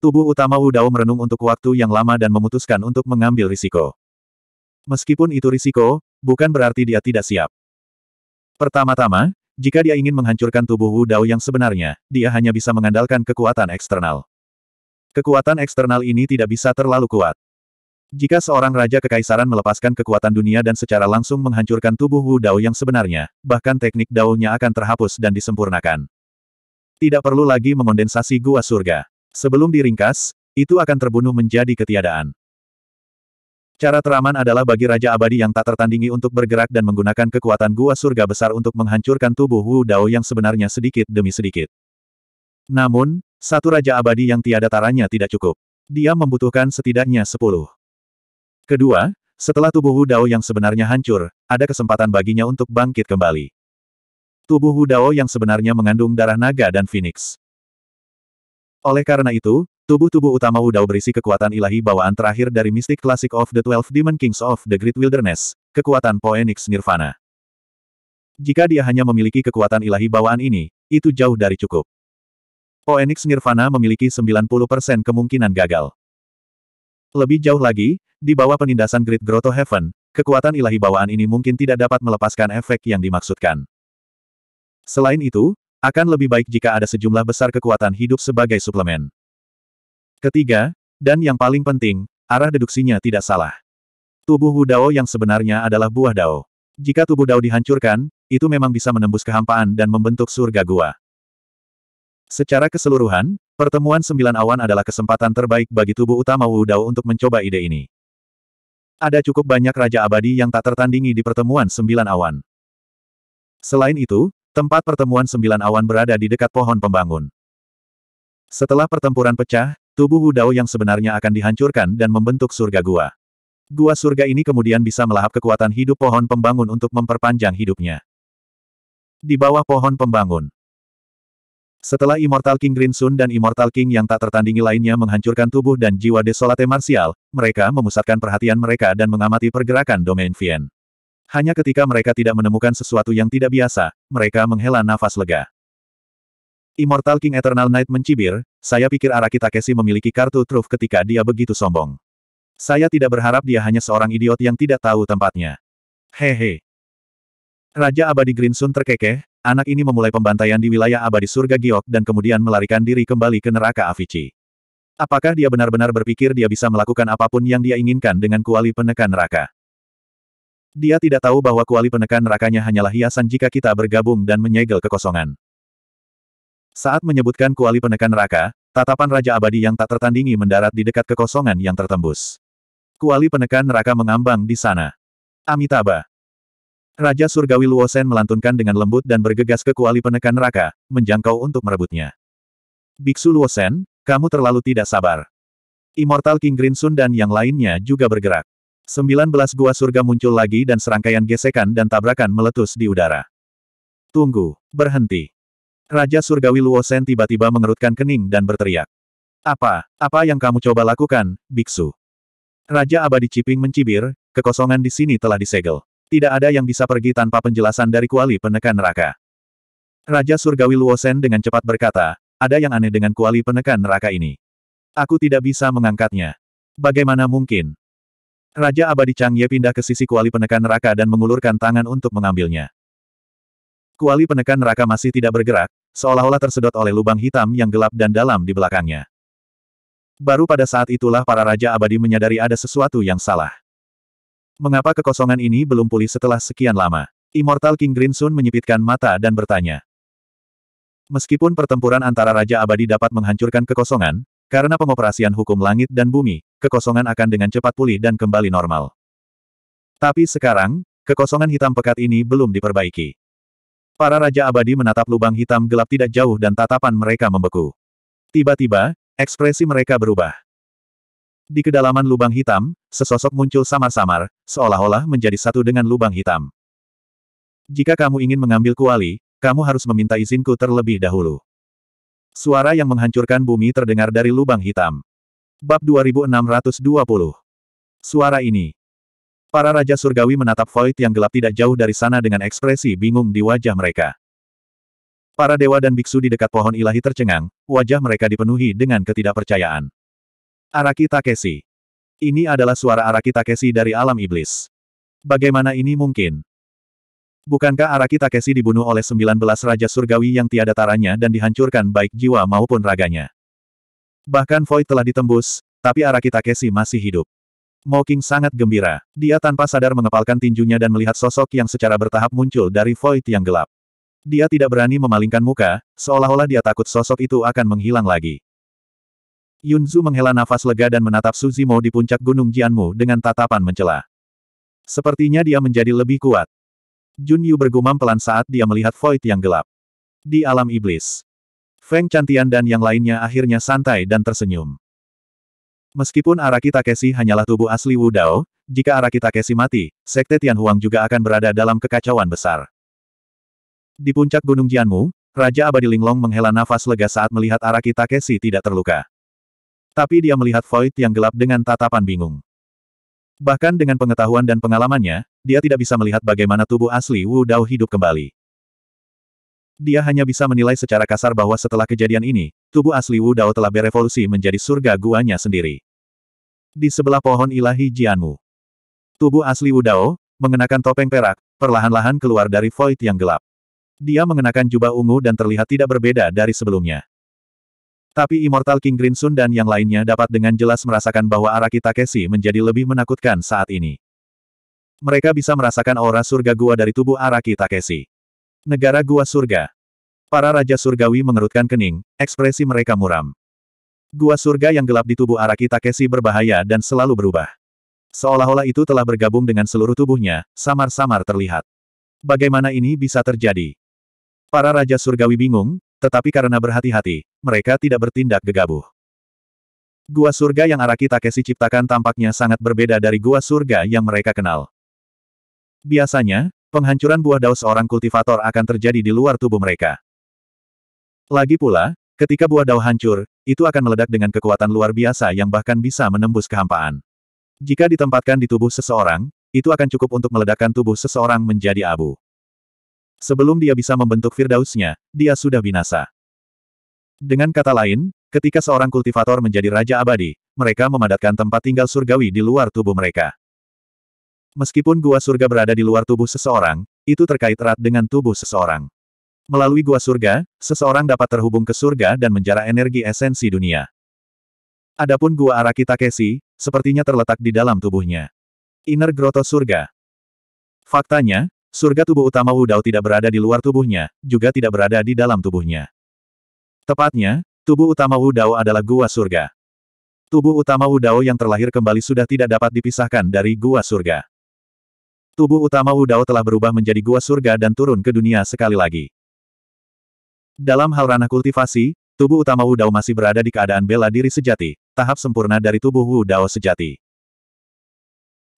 Tubuh utama Hu merenung untuk waktu yang lama dan memutuskan untuk mengambil risiko. Meskipun itu risiko, bukan berarti dia tidak siap. Pertama-tama, jika dia ingin menghancurkan tubuh Wu Dao yang sebenarnya, dia hanya bisa mengandalkan kekuatan eksternal. Kekuatan eksternal ini tidak bisa terlalu kuat. Jika seorang raja kekaisaran melepaskan kekuatan dunia dan secara langsung menghancurkan tubuh Wu Dao yang sebenarnya, bahkan teknik Dao-nya akan terhapus dan disempurnakan. Tidak perlu lagi mengondensasi gua surga. Sebelum diringkas, itu akan terbunuh menjadi ketiadaan. Cara teraman adalah bagi Raja Abadi yang tak tertandingi untuk bergerak dan menggunakan kekuatan gua surga besar untuk menghancurkan tubuh Wu Dao yang sebenarnya sedikit demi sedikit. Namun, satu Raja Abadi yang tiada taranya tidak cukup. Dia membutuhkan setidaknya sepuluh. Kedua, setelah tubuh Wu Dao yang sebenarnya hancur, ada kesempatan baginya untuk bangkit kembali. Tubuh Wu Dao yang sebenarnya mengandung darah naga dan phoenix. Oleh karena itu, Tubuh-tubuh utama Wudao berisi kekuatan ilahi bawaan terakhir dari Mystic Classic of the Twelve Demon Kings of the Great Wilderness, kekuatan Poenix Nirvana. Jika dia hanya memiliki kekuatan ilahi bawaan ini, itu jauh dari cukup. Poenix Nirvana memiliki 90% kemungkinan gagal. Lebih jauh lagi, di bawah penindasan Great Grotto Heaven, kekuatan ilahi bawaan ini mungkin tidak dapat melepaskan efek yang dimaksudkan. Selain itu, akan lebih baik jika ada sejumlah besar kekuatan hidup sebagai suplemen. Ketiga, dan yang paling penting, arah deduksinya tidak salah. Tubuh Wu Dao yang sebenarnya adalah buah Dao. Jika tubuh Dao dihancurkan, itu memang bisa menembus kehampaan dan membentuk surga gua. Secara keseluruhan, pertemuan sembilan awan adalah kesempatan terbaik bagi tubuh utama Wu Dao untuk mencoba ide ini. Ada cukup banyak Raja Abadi yang tak tertandingi di pertemuan sembilan awan. Selain itu, tempat pertemuan sembilan awan berada di dekat pohon pembangun. Setelah pertempuran pecah, tubuh Wu Dao yang sebenarnya akan dihancurkan dan membentuk surga gua. Gua surga ini kemudian bisa melahap kekuatan hidup pohon pembangun untuk memperpanjang hidupnya. Di bawah pohon pembangun. Setelah Immortal King Green Sun dan Immortal King yang tak tertandingi lainnya menghancurkan tubuh dan jiwa Desolate Martial, mereka memusatkan perhatian mereka dan mengamati pergerakan Domain Vien. Hanya ketika mereka tidak menemukan sesuatu yang tidak biasa, mereka menghela nafas lega. Immortal King Eternal Knight mencibir, saya pikir Araki Takeshi memiliki kartu truf ketika dia begitu sombong. Saya tidak berharap dia hanya seorang idiot yang tidak tahu tempatnya. Hehe. Raja Abadi Grinsun terkekeh, anak ini memulai pembantaian di wilayah Abadi Surga Giok dan kemudian melarikan diri kembali ke neraka Avici. Apakah dia benar-benar berpikir dia bisa melakukan apapun yang dia inginkan dengan kuali penekan neraka? Dia tidak tahu bahwa kuali penekan nerakanya hanyalah hiasan jika kita bergabung dan menyegel kekosongan. Saat menyebutkan kuali penekan neraka, tatapan Raja Abadi yang tak tertandingi mendarat di dekat kekosongan yang tertembus. Kuali penekan neraka mengambang di sana. Amitabha. Raja Surgawi Luosen melantunkan dengan lembut dan bergegas ke kuali penekan neraka, menjangkau untuk merebutnya. Biksu Luosen, kamu terlalu tidak sabar. Immortal King Grinsun dan yang lainnya juga bergerak. 19 gua surga muncul lagi dan serangkaian gesekan dan tabrakan meletus di udara. Tunggu, berhenti. Raja Surgawi Luosen tiba-tiba mengerutkan kening dan berteriak. Apa, apa yang kamu coba lakukan, biksu? Raja Abadi Ciping mencibir, kekosongan di sini telah disegel. Tidak ada yang bisa pergi tanpa penjelasan dari kuali penekan neraka. Raja Surgawi Luosen dengan cepat berkata, ada yang aneh dengan kuali penekan neraka ini. Aku tidak bisa mengangkatnya. Bagaimana mungkin? Raja Abadi Changye pindah ke sisi kuali penekan neraka dan mengulurkan tangan untuk mengambilnya. Kuali penekan neraka masih tidak bergerak, seolah-olah tersedot oleh lubang hitam yang gelap dan dalam di belakangnya. Baru pada saat itulah para raja abadi menyadari ada sesuatu yang salah. Mengapa kekosongan ini belum pulih setelah sekian lama? Immortal King Grinsun menyipitkan mata dan bertanya. Meskipun pertempuran antara Raja Abadi dapat menghancurkan kekosongan, karena pengoperasian hukum langit dan bumi, kekosongan akan dengan cepat pulih dan kembali normal. Tapi sekarang, kekosongan hitam pekat ini belum diperbaiki. Para Raja Abadi menatap lubang hitam gelap tidak jauh dan tatapan mereka membeku. Tiba-tiba, ekspresi mereka berubah. Di kedalaman lubang hitam, sesosok muncul samar-samar, seolah-olah menjadi satu dengan lubang hitam. Jika kamu ingin mengambil kuali, kamu harus meminta izinku terlebih dahulu. Suara yang menghancurkan bumi terdengar dari lubang hitam. Bab 2620 Suara ini, Para Raja Surgawi menatap Void yang gelap tidak jauh dari sana dengan ekspresi bingung di wajah mereka. Para dewa dan biksu di dekat pohon ilahi tercengang, wajah mereka dipenuhi dengan ketidakpercayaan. Araki Takeshi. Ini adalah suara Araki Takeshi dari alam iblis. Bagaimana ini mungkin? Bukankah Araki Takeshi dibunuh oleh 19 Raja Surgawi yang tiada taranya dan dihancurkan baik jiwa maupun raganya? Bahkan Void telah ditembus, tapi Araki Takeshi masih hidup. Moking King sangat gembira. Dia tanpa sadar mengepalkan tinjunya dan melihat sosok yang secara bertahap muncul dari void yang gelap. Dia tidak berani memalingkan muka, seolah-olah dia takut sosok itu akan menghilang lagi. Yunzu menghela nafas lega dan menatap Suzimo di puncak gunung Jianmu dengan tatapan mencela. Sepertinya dia menjadi lebih kuat. Jun Yu bergumam pelan saat dia melihat void yang gelap. Di alam iblis. Feng Cantian dan yang lainnya akhirnya santai dan tersenyum. Meskipun Araki Takeshi hanyalah tubuh asli Wu Dao, jika Araki Takeshi mati, Sekte Tianhuang juga akan berada dalam kekacauan besar. Di puncak Gunung Jianmu, Raja Abadi Linglong menghela nafas lega saat melihat Araki Takeshi tidak terluka. Tapi dia melihat Void yang gelap dengan tatapan bingung. Bahkan dengan pengetahuan dan pengalamannya, dia tidak bisa melihat bagaimana tubuh asli Wu Dao hidup kembali. Dia hanya bisa menilai secara kasar bahwa setelah kejadian ini, tubuh asli Wu Dao telah berevolusi menjadi surga guanya sendiri di sebelah pohon ilahi Jianmu. Tubuh asli Wudao, mengenakan topeng perak, perlahan-lahan keluar dari void yang gelap. Dia mengenakan jubah ungu dan terlihat tidak berbeda dari sebelumnya. Tapi Immortal King Grinsun dan yang lainnya dapat dengan jelas merasakan bahwa Araki Takeshi menjadi lebih menakutkan saat ini. Mereka bisa merasakan aura surga gua dari tubuh Araki Takeshi. Negara gua surga. Para raja surgawi mengerutkan kening, ekspresi mereka muram. Gua surga yang gelap di tubuh Araki Takeshi berbahaya dan selalu berubah. Seolah-olah itu telah bergabung dengan seluruh tubuhnya, samar-samar terlihat. Bagaimana ini bisa terjadi? Para Raja Surgawi bingung, tetapi karena berhati-hati, mereka tidak bertindak gegabah. Gua surga yang Araki Takeshi ciptakan tampaknya sangat berbeda dari gua surga yang mereka kenal. Biasanya, penghancuran buah daus seorang kultivator akan terjadi di luar tubuh mereka. Lagi pula, ketika buah daun hancur, itu akan meledak dengan kekuatan luar biasa yang bahkan bisa menembus kehampaan. Jika ditempatkan di tubuh seseorang, itu akan cukup untuk meledakkan tubuh seseorang menjadi abu. Sebelum dia bisa membentuk firdausnya, dia sudah binasa. Dengan kata lain, ketika seorang kultivator menjadi raja abadi, mereka memadatkan tempat tinggal surgawi di luar tubuh mereka. Meskipun gua surga berada di luar tubuh seseorang, itu terkait erat dengan tubuh seseorang. Melalui gua surga, seseorang dapat terhubung ke surga dan menjara energi esensi dunia. Adapun gua Araki Takeshi, sepertinya terletak di dalam tubuhnya. Inner Grotto Surga Faktanya, surga tubuh utama Wudao tidak berada di luar tubuhnya, juga tidak berada di dalam tubuhnya. Tepatnya, tubuh utama Wudao adalah gua surga. Tubuh utama Wudao yang terlahir kembali sudah tidak dapat dipisahkan dari gua surga. Tubuh utama Wudao telah berubah menjadi gua surga dan turun ke dunia sekali lagi. Dalam hal ranah kultivasi, tubuh utama Wu Dao masih berada di keadaan bela diri sejati, tahap sempurna dari tubuh Wu Dao sejati.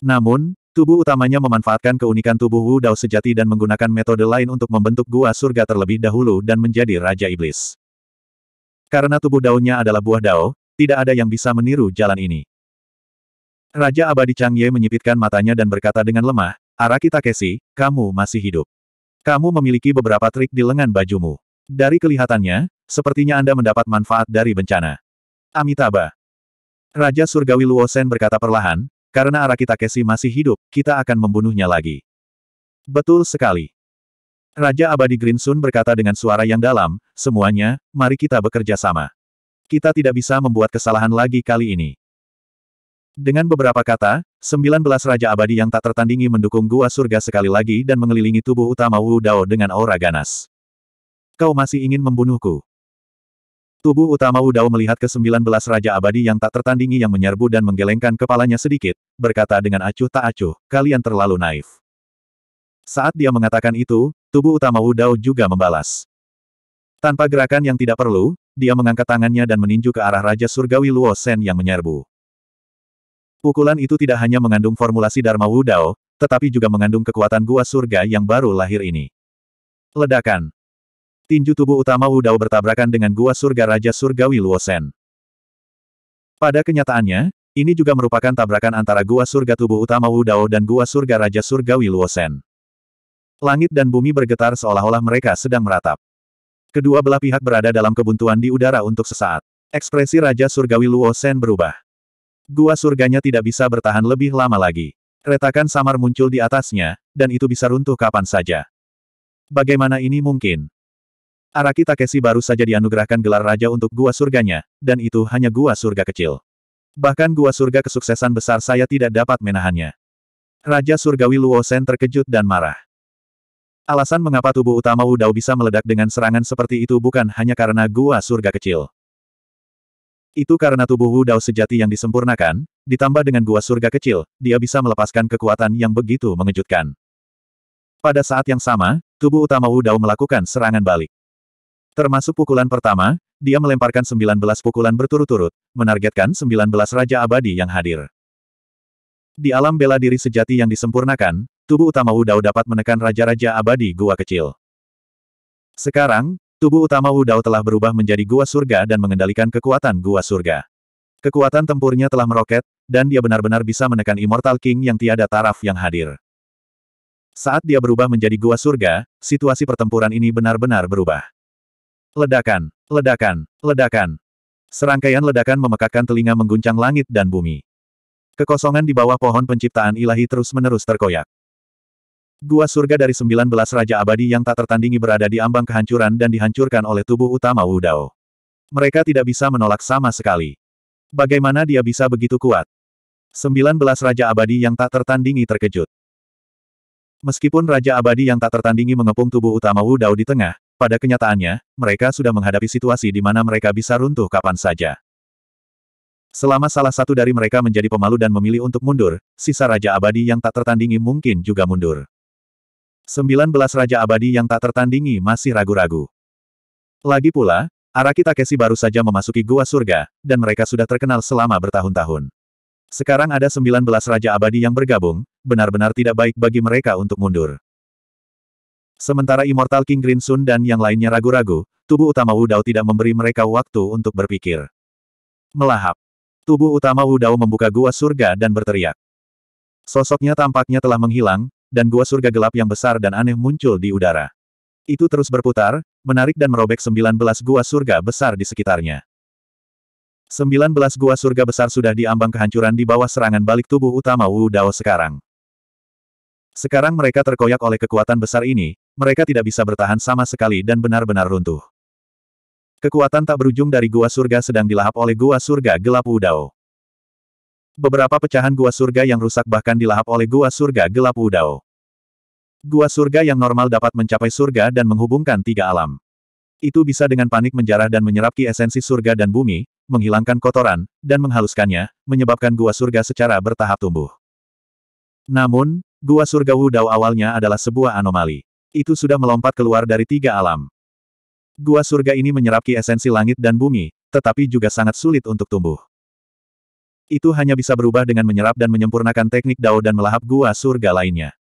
Namun, tubuh utamanya memanfaatkan keunikan tubuh Wu Dao sejati dan menggunakan metode lain untuk membentuk gua surga terlebih dahulu dan menjadi Raja Iblis. Karena tubuh daunnya adalah buah dao, tidak ada yang bisa meniru jalan ini. Raja Abadi Chang Ye menyipitkan matanya dan berkata dengan lemah, Araki Takeshi, kamu masih hidup. Kamu memiliki beberapa trik di lengan bajumu. Dari kelihatannya, sepertinya Anda mendapat manfaat dari bencana. Amitabha. Raja Surgawi Luosen berkata perlahan, karena Araki Takeshi masih hidup, kita akan membunuhnya lagi. Betul sekali. Raja Abadi Grinsun berkata dengan suara yang dalam, semuanya, mari kita bekerja sama. Kita tidak bisa membuat kesalahan lagi kali ini. Dengan beberapa kata, 19 Raja Abadi yang tak tertandingi mendukung Gua Surga sekali lagi dan mengelilingi tubuh utama Wu Dao dengan aura ganas. Kau masih ingin membunuhku. Tubuh utama Wu Dao melihat ke sembilan belas Raja Abadi yang tak tertandingi yang menyerbu dan menggelengkan kepalanya sedikit, berkata dengan acuh tak acuh, kalian terlalu naif. Saat dia mengatakan itu, tubuh utama Wu Dao juga membalas. Tanpa gerakan yang tidak perlu, dia mengangkat tangannya dan meninju ke arah Raja Surgawi Luo Shen yang menyerbu. Pukulan itu tidak hanya mengandung formulasi Dharma Dao, tetapi juga mengandung kekuatan gua surga yang baru lahir ini. Ledakan tinju tubuh utama Wu Dao bertabrakan dengan gua surga Raja Surgawi Luosen. Pada kenyataannya, ini juga merupakan tabrakan antara gua surga tubuh utama Wu Dao dan gua surga Raja Surgawi Luosen. Langit dan bumi bergetar seolah-olah mereka sedang meratap. Kedua belah pihak berada dalam kebuntuan di udara untuk sesaat. Ekspresi Raja Surgawi Luosen berubah. Gua surganya tidak bisa bertahan lebih lama lagi. Retakan samar muncul di atasnya, dan itu bisa runtuh kapan saja. Bagaimana ini mungkin? Araki Takeshi baru saja dianugerahkan gelar raja untuk gua surganya, dan itu hanya gua surga kecil. Bahkan gua surga kesuksesan besar saya tidak dapat menahannya. Raja Surgawi Luosen terkejut dan marah. Alasan mengapa tubuh utama Dao bisa meledak dengan serangan seperti itu bukan hanya karena gua surga kecil. Itu karena tubuh Dao sejati yang disempurnakan, ditambah dengan gua surga kecil, dia bisa melepaskan kekuatan yang begitu mengejutkan. Pada saat yang sama, tubuh utama Dao melakukan serangan balik. Termasuk pukulan pertama, dia melemparkan 19 pukulan berturut-turut, menargetkan 19 Raja Abadi yang hadir. Di alam bela diri sejati yang disempurnakan, tubuh utama Wudao dapat menekan Raja-Raja Abadi Gua Kecil. Sekarang, tubuh utama Wudao telah berubah menjadi Gua Surga dan mengendalikan kekuatan Gua Surga. Kekuatan tempurnya telah meroket, dan dia benar-benar bisa menekan Immortal King yang tiada taraf yang hadir. Saat dia berubah menjadi Gua Surga, situasi pertempuran ini benar-benar berubah. Ledakan, ledakan, ledakan. Serangkaian ledakan memekakkan telinga mengguncang langit dan bumi. Kekosongan di bawah pohon penciptaan ilahi terus-menerus terkoyak. Gua surga dari sembilan belas raja abadi yang tak tertandingi berada di ambang kehancuran dan dihancurkan oleh tubuh utama Wu Dao. Mereka tidak bisa menolak sama sekali. Bagaimana dia bisa begitu kuat? Sembilan belas raja abadi yang tak tertandingi terkejut. Meskipun Raja Abadi yang tak tertandingi mengepung tubuh utama Wu Dao di tengah, pada kenyataannya, mereka sudah menghadapi situasi di mana mereka bisa runtuh kapan saja. Selama salah satu dari mereka menjadi pemalu dan memilih untuk mundur, sisa Raja Abadi yang tak tertandingi mungkin juga mundur. 19 Raja Abadi yang tak tertandingi masih ragu-ragu. Lagi pula, Araki Takeshi baru saja memasuki Gua Surga, dan mereka sudah terkenal selama bertahun-tahun. Sekarang ada 19 Raja Abadi yang bergabung, benar-benar tidak baik bagi mereka untuk mundur. Sementara Immortal King Green Sun dan yang lainnya ragu-ragu, tubuh utama Wu Dao tidak memberi mereka waktu untuk berpikir. Melahap. Tubuh utama Wu Dao membuka gua surga dan berteriak. Sosoknya tampaknya telah menghilang, dan gua surga gelap yang besar dan aneh muncul di udara. Itu terus berputar, menarik dan merobek 19 gua surga besar di sekitarnya. 19 gua surga besar sudah diambang kehancuran di bawah serangan balik tubuh utama Wu Dao sekarang. Sekarang mereka terkoyak oleh kekuatan besar ini, mereka tidak bisa bertahan sama sekali dan benar-benar runtuh. Kekuatan tak berujung dari gua surga sedang dilahap oleh gua surga gelap Udao. Beberapa pecahan gua surga yang rusak bahkan dilahap oleh gua surga gelap Udao. Gua surga yang normal dapat mencapai surga dan menghubungkan tiga alam. Itu bisa dengan panik menjarah dan menyerap ki esensi surga dan bumi, menghilangkan kotoran, dan menghaluskannya, menyebabkan gua surga secara bertahap tumbuh. Namun, gua surga Wudao awalnya adalah sebuah anomali. Itu sudah melompat keluar dari tiga alam. Gua surga ini menyerap menyerapki esensi langit dan bumi, tetapi juga sangat sulit untuk tumbuh. Itu hanya bisa berubah dengan menyerap dan menyempurnakan teknik Dao dan melahap gua surga lainnya.